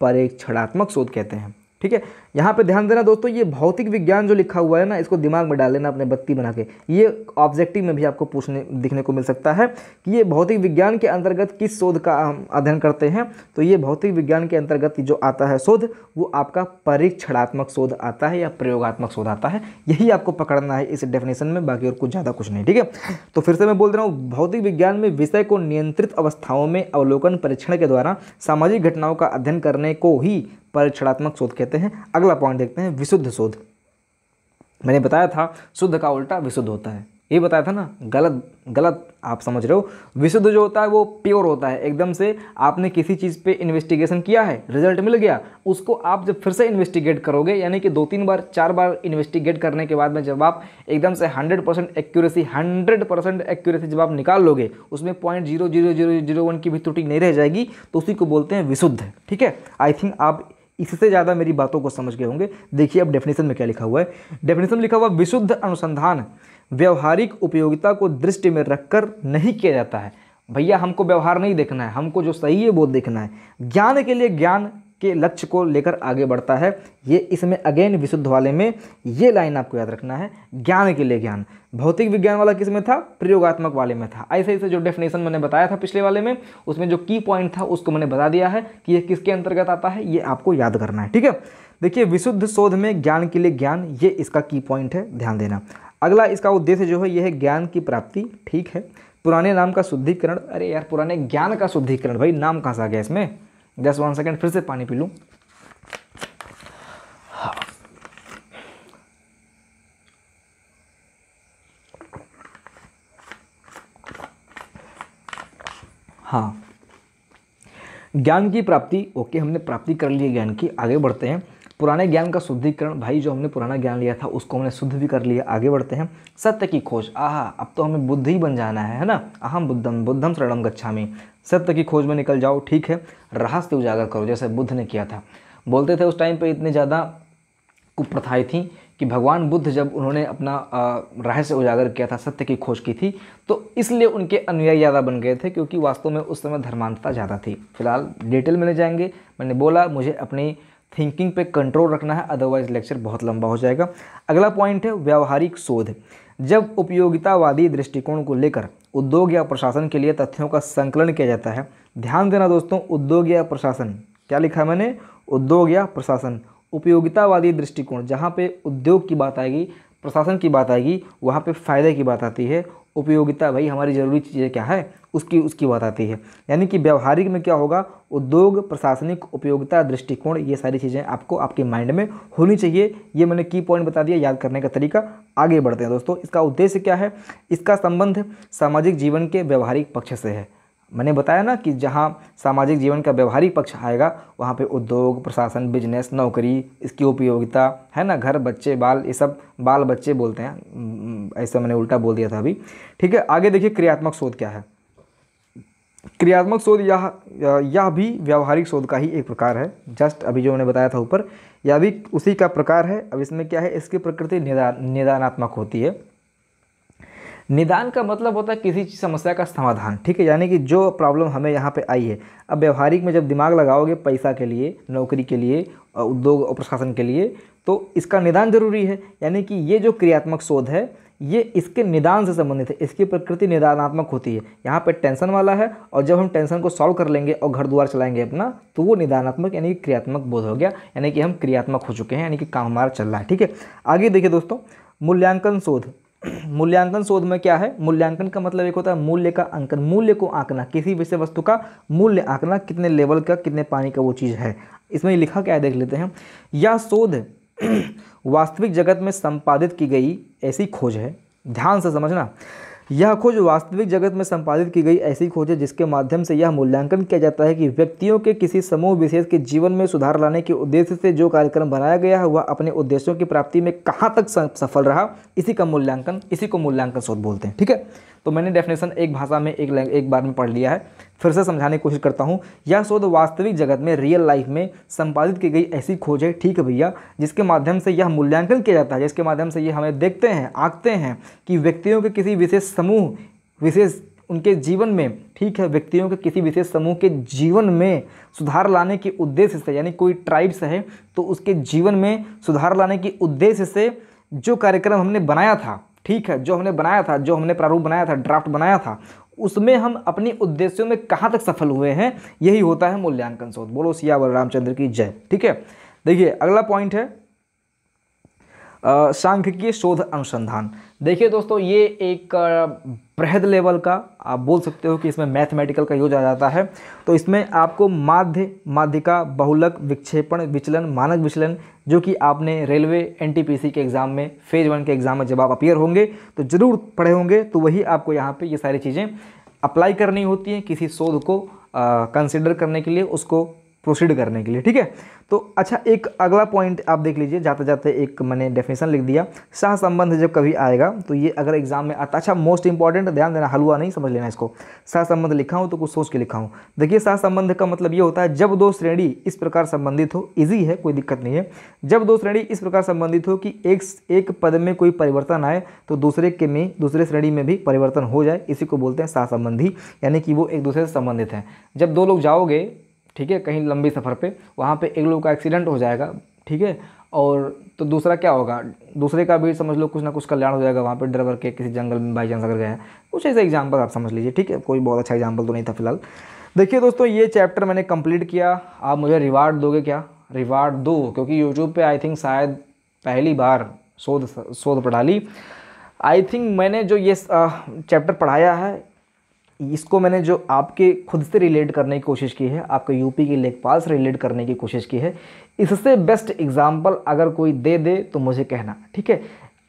परीक्षणात्मक शोध कहते हैं ठीक है यहाँ पे ध्यान देना दोस्तों ये भौतिक विज्ञान जो लिखा हुआ है ना इसको दिमाग में डाल लेना अपने बत्ती बना के ये ऑब्जेक्टिव में भी आपको पूछने दिखने को मिल सकता है कि ये भौतिक विज्ञान के अंतर्गत किस शोध का अध्ययन करते हैं तो ये भौतिक विज्ञान के अंतर्गत जो आता है शोध वो आपका परीक्षणात्मक शोध आता है या प्रयोगात्मक शोध आता है यही आपको पकड़ना है इस डेफिनेशन में बाकी और कुछ ज़्यादा कुछ नहीं ठीक है तो फिर से मैं बोल रहा हूँ भौतिक विज्ञान में विषय को नियंत्रित अवस्थाओं में अवलोकन परीक्षण के द्वारा सामाजिक घटनाओं का अध्ययन करने को ही परीक्षणात्मक शोध कहते हैं अगला पॉइंट देखते हैं विशुद्ध शोध मैंने बताया था शुद्ध का उल्टा विशुद्ध होता है ये बताया था ना गलत गलत आप समझ रहे हो विशुद्ध जो होता है वो प्योर होता है एकदम से आपने किसी चीज़ पे इन्वेस्टिगेशन किया है रिजल्ट मिल गया उसको आप जब फिर से इन्वेस्टिगेट करोगे यानी कि दो तीन बार चार बार इन्वेस्टिगेट करने के बाद में जब आप एकदम से 100 percent accuracy hundred percent accuracy जब आप निकाल लोगे उसमें point zero zero zero zero की भी त्रुटि नहीं रह जाएगी तो उसी को बोलते हैं विशुद्ध ठीक है आई थिंक आप इससे ज़्यादा मेरी बातों को समझ गए होंगे देखिए अब डेफिनेशन में क्या लिखा हुआ है डेफिनेशन में लिखा हुआ विशुद्ध अनुसंधान व्यवहारिक उपयोगिता को दृष्टि में रखकर नहीं किया जाता है भैया हमको व्यवहार नहीं देखना है हमको जो सही है वो देखना है ज्ञान के लिए ज्ञान के लक्ष्य को लेकर आगे बढ़ता है ये इसमें अगेन विशुद्ध वाले में ये लाइन आपको याद रखना है ज्ञान के लिए ज्ञान भौतिक विज्ञान वाला किस में था प्रयोगात्मक वाले में था ऐसे ऐसे जो डेफिनेशन मैंने बताया था पिछले वाले में उसमें जो की पॉइंट था उसको मैंने बता दिया है कि ये किसके अंतर्गत आता है ये आपको याद करना है ठीक है देखिए विशुद्ध शोध में ज्ञान के लिए ज्ञान ये इसका की पॉइंट है ध्यान देना अगला इसका उद्देश्य जो है यह है ज्ञान की प्राप्ति ठीक है पुराने नाम का शुद्धिकरण अरे यार पुराने ज्ञान का शुद्धिकरण भाई नाम कहाँ से आ गया इसमें जस्ट वन सेकेंड फिर से पानी पी लूँ हाँ। ज्ञान की प्राप्ति ओके हमने प्राप्ति कर ली है ज्ञान की आगे बढ़ते हैं पुराने ज्ञान का शुद्धिकरण भाई जो हमने पुराना ज्ञान लिया था उसको हमने शुद्ध भी कर लिया आगे बढ़ते हैं सत्य की खोज आहा अब तो हमें बुद्ध ही बन जाना है है ना अहम बुद्धम बुद्धम शरणम गच्छामी सत्य की खोज में निकल जाओ ठीक है रहस्य उजागर करो जैसे बुद्ध ने किया था बोलते थे उस टाइम पर इतने ज़्यादा कुप्रथाएँ थीं कि भगवान बुद्ध जब उन्होंने अपना रहस्य उजागर किया था सत्य की खोज की थी तो इसलिए उनके अनुयायी ज़्यादा बन गए थे क्योंकि वास्तव में उस समय धर्मांतता ज़्यादा थी फिलहाल डिटेल में ले जाएंगे मैंने बोला मुझे अपनी थिंकिंग पे कंट्रोल रखना है अदरवाइज लेक्चर बहुत लंबा हो जाएगा अगला पॉइंट है व्यावहारिक शोध जब उपयोगितावादी दृष्टिकोण को लेकर उद्योग या प्रशासन के लिए तथ्यों का संकलन किया जाता है ध्यान देना दोस्तों उद्योग या प्रशासन क्या लिखा मैंने उद्योग या प्रशासन उपयोगितावादी दृष्टिकोण जहाँ पे उद्योग की बात आएगी प्रशासन की बात आएगी वहाँ पे फ़ायदे की बात आती है उपयोगिता भाई हमारी ज़रूरी चीज़ें क्या है उसकी उसकी बात आती है यानी कि व्यवहारिक में क्या होगा उद्योग प्रशासनिक उपयोगिता दृष्टिकोण ये सारी चीज़ें आपको आपके माइंड में होनी चाहिए ये मैंने की पॉइंट बता दिया याद करने का तरीका आगे बढ़ते हैं दोस्तों इसका उद्देश्य क्या है इसका संबंध सामाजिक जीवन के व्यवहारिक पक्ष से है मैंने बताया ना कि जहाँ सामाजिक जीवन का व्यवहारिक पक्ष आएगा वहाँ पे उद्योग प्रशासन बिजनेस नौकरी इसकी उपयोगिता है ना घर बच्चे बाल ये सब बाल बच्चे बोलते हैं हम्म, ऐसा मैंने उल्टा बोल दिया था अभी ठीक है आगे देखिए क्रियात्मक शोध क्या है क्रियात्मक शोध यह यह भी व्यावहारिक शोध का ही एक प्रकार है जस्ट अभी जो मैंने बताया था ऊपर यह भी उसी का प्रकार है अब इसमें क्या है इसकी प्रकृति निदान निदानात्मक होती है निदान का मतलब होता है किसी समस्या का समाधान ठीक है यानी कि जो प्रॉब्लम हमें यहाँ पे आई है अब व्यवहारिक में जब दिमाग लगाओगे पैसा के लिए नौकरी के लिए उद्योग और प्रशासन के लिए तो इसका निदान जरूरी है यानी कि ये जो क्रियात्मक शोध है ये इसके निदान से संबंधित है इसकी प्रकृति निदानात्मक होती है यहाँ पर टेंशन वाला है और जब हम टेंशन को सॉल्व कर लेंगे और घर द्वार चलाएंगे अपना तो वो निदानात्मक यानी कि क्रियात्मक बोध हो गया यानी कि हम क्रियात्मक हो चुके हैं यानी कि काम हमारा चल रहा है ठीक है आगे देखिए दोस्तों मूल्यांकन शोध मूल्यांकन शोध में क्या है मूल्यांकन का मतलब एक होता है मूल्य का अंकन मूल्य को आंकना किसी विषय वस्तु का मूल्य आंकना कितने लेवल का कितने पानी का वो चीज़ है इसमें लिखा क्या है देख लेते हैं यह शोध वास्तविक जगत में संपादित की गई ऐसी खोज है ध्यान से समझना यह खोज वास्तविक जगत में संपादित की गई ऐसी खोज है जिसके माध्यम से यह मूल्यांकन किया जाता है कि व्यक्तियों के किसी समूह विशेष के जीवन में सुधार लाने के उद्देश्य से जो कार्यक्रम बनाया गया है वह अपने उद्देश्यों की प्राप्ति में कहाँ तक सफल रहा इसी का मूल्यांकन इसी को मूल्यांकन शोध बोलते हैं ठीक है तो मैंने डेफिनेशन एक भाषा में एक एक बार में पढ़ लिया है फिर से समझाने की कोशिश करता हूँ यह शोध वास्तविक जगत में रियल लाइफ में संपादित की गई ऐसी खोज है ठीक है भैया जिसके माध्यम से यह मूल्यांकन किया जाता है जिसके माध्यम से ये हमें देखते हैं आंकते हैं कि व्यक्तियों के किसी विशेष समूह विशेष उनके जीवन में ठीक है व्यक्तियों के किसी विशेष समूह के जीवन में सुधार लाने के उद्देश्य से यानी कोई ट्राइब्स है तो उसके जीवन में सुधार लाने के उद्देश्य से जो कार्यक्रम हमने बनाया था ठीक है जो हमने बनाया था जो हमने प्रारूप बनाया था ड्राफ्ट बनाया था उसमें हम अपने उद्देश्यों में कहाँ तक सफल हुए हैं यही होता है मूल्यांकन शोध बोलो सियावर रामचंद्र की जय ठीक है देखिए अगला पॉइंट है सांख्यिकीय शोध अनुसंधान देखिए दोस्तों ये एक बृहद लेवल का आप बोल सकते हो कि इसमें मैथमेटिकल का यूज आ जाता है तो इसमें आपको माध्य माध्यिका बहुलक विक्षेपण विचलन मानक विचलन जो कि आपने रेलवे एनटीपीसी के एग्ज़ाम में फेज़ वन के एग्ज़ाम में जब आप अपीयर होंगे तो ज़रूर पढ़े होंगे तो वही आपको यहाँ पर ये सारी चीज़ें अप्लाई करनी होती हैं किसी शोध को कंसिडर करने के लिए उसको प्रोसीड करने के लिए ठीक है तो अच्छा एक अगला पॉइंट आप देख लीजिए जाते जाते एक मैंने डेफिनेशन लिख दिया सह संबंध जब कभी आएगा तो ये अगर एग्जाम में आता अच्छा मोस्ट इंपॉर्टेंट ध्यान देना हलवा नहीं समझ लेना इसको सह संबंध लिखा हूँ तो कुछ सोच के लिखा हूँ देखिए सह संबंध का मतलब ये होता है जब दो श्रेणी इस प्रकार संबंधित हो ईजी है कोई दिक्कत नहीं है जब दो श्रेणी इस प्रकार संबंधित हो कि एक एक पद में कोई परिवर्तन आए तो दूसरे के में दूसरे श्रेणी में भी परिवर्तन हो जाए इसी को बोलते हैं सह संबंधी यानी कि वो एक दूसरे से संबंधित हैं जब दो लोग जाओगे ठीक है कहीं लंबी सफ़र पे वहाँ पे एक लोग का एक्सीडेंट हो जाएगा ठीक है और तो दूसरा क्या होगा दूसरे का भी समझ लो कुछ ना कुछ कल्याण हो जाएगा वहाँ पे ड्राइवर के किसी जंगल में बाई चांस अगर गए कुछ ऐसे एग्जाम्पल आप समझ लीजिए ठीक है कोई बहुत अच्छा एग्जाम्पल तो नहीं था फिलहाल देखिए दोस्तों ये चैप्टर मैंने कम्प्लीट किया आप मुझे रिवार्ड दोगे क्या रिवार्ड दो क्योंकि यूट्यूब पर आई थिंक शायद पहली बार शोध शोध ली आई थिंक मैंने जो ये चैप्टर पढ़ाया है इसको मैंने जो आपके खुद से रिलेट करने की कोशिश की है आपके यूपी के लेखपाल से रिलेट करने की कोशिश की है इससे बेस्ट एग्जाम्पल अगर कोई दे दे तो मुझे कहना ठीक है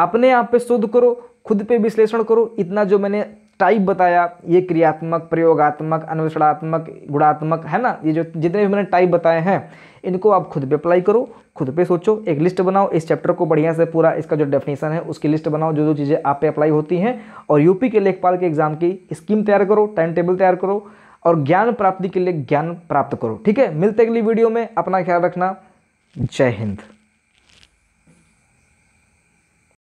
अपने आप पे शुद्ध करो खुद पे विश्लेषण करो इतना जो मैंने टाइप बताया ये क्रियात्मक प्रयोगात्मक अन्वेषणात्मक गुणात्मक है ना ये जो जितने भी मैंने टाइप बताए हैं इनको आप खुद पे अप्लाई करो खुद पे सोचो एक लिस्ट बनाओ इस चैप्टर को बढ़िया से पूरा इसका जो डेफिनेशन है उसकी लिस्ट बनाओ जो जो चीज़ें आप पे अप्लाई होती हैं और यूपी के लेखपाल के एग्जाम की स्कीम तैयार करो टाइम टेबल तैयार करो और ज्ञान प्राप्ति के लिए ज्ञान प्राप्त करो ठीक है मिलते अगली वीडियो में अपना ख्याल रखना जय हिंद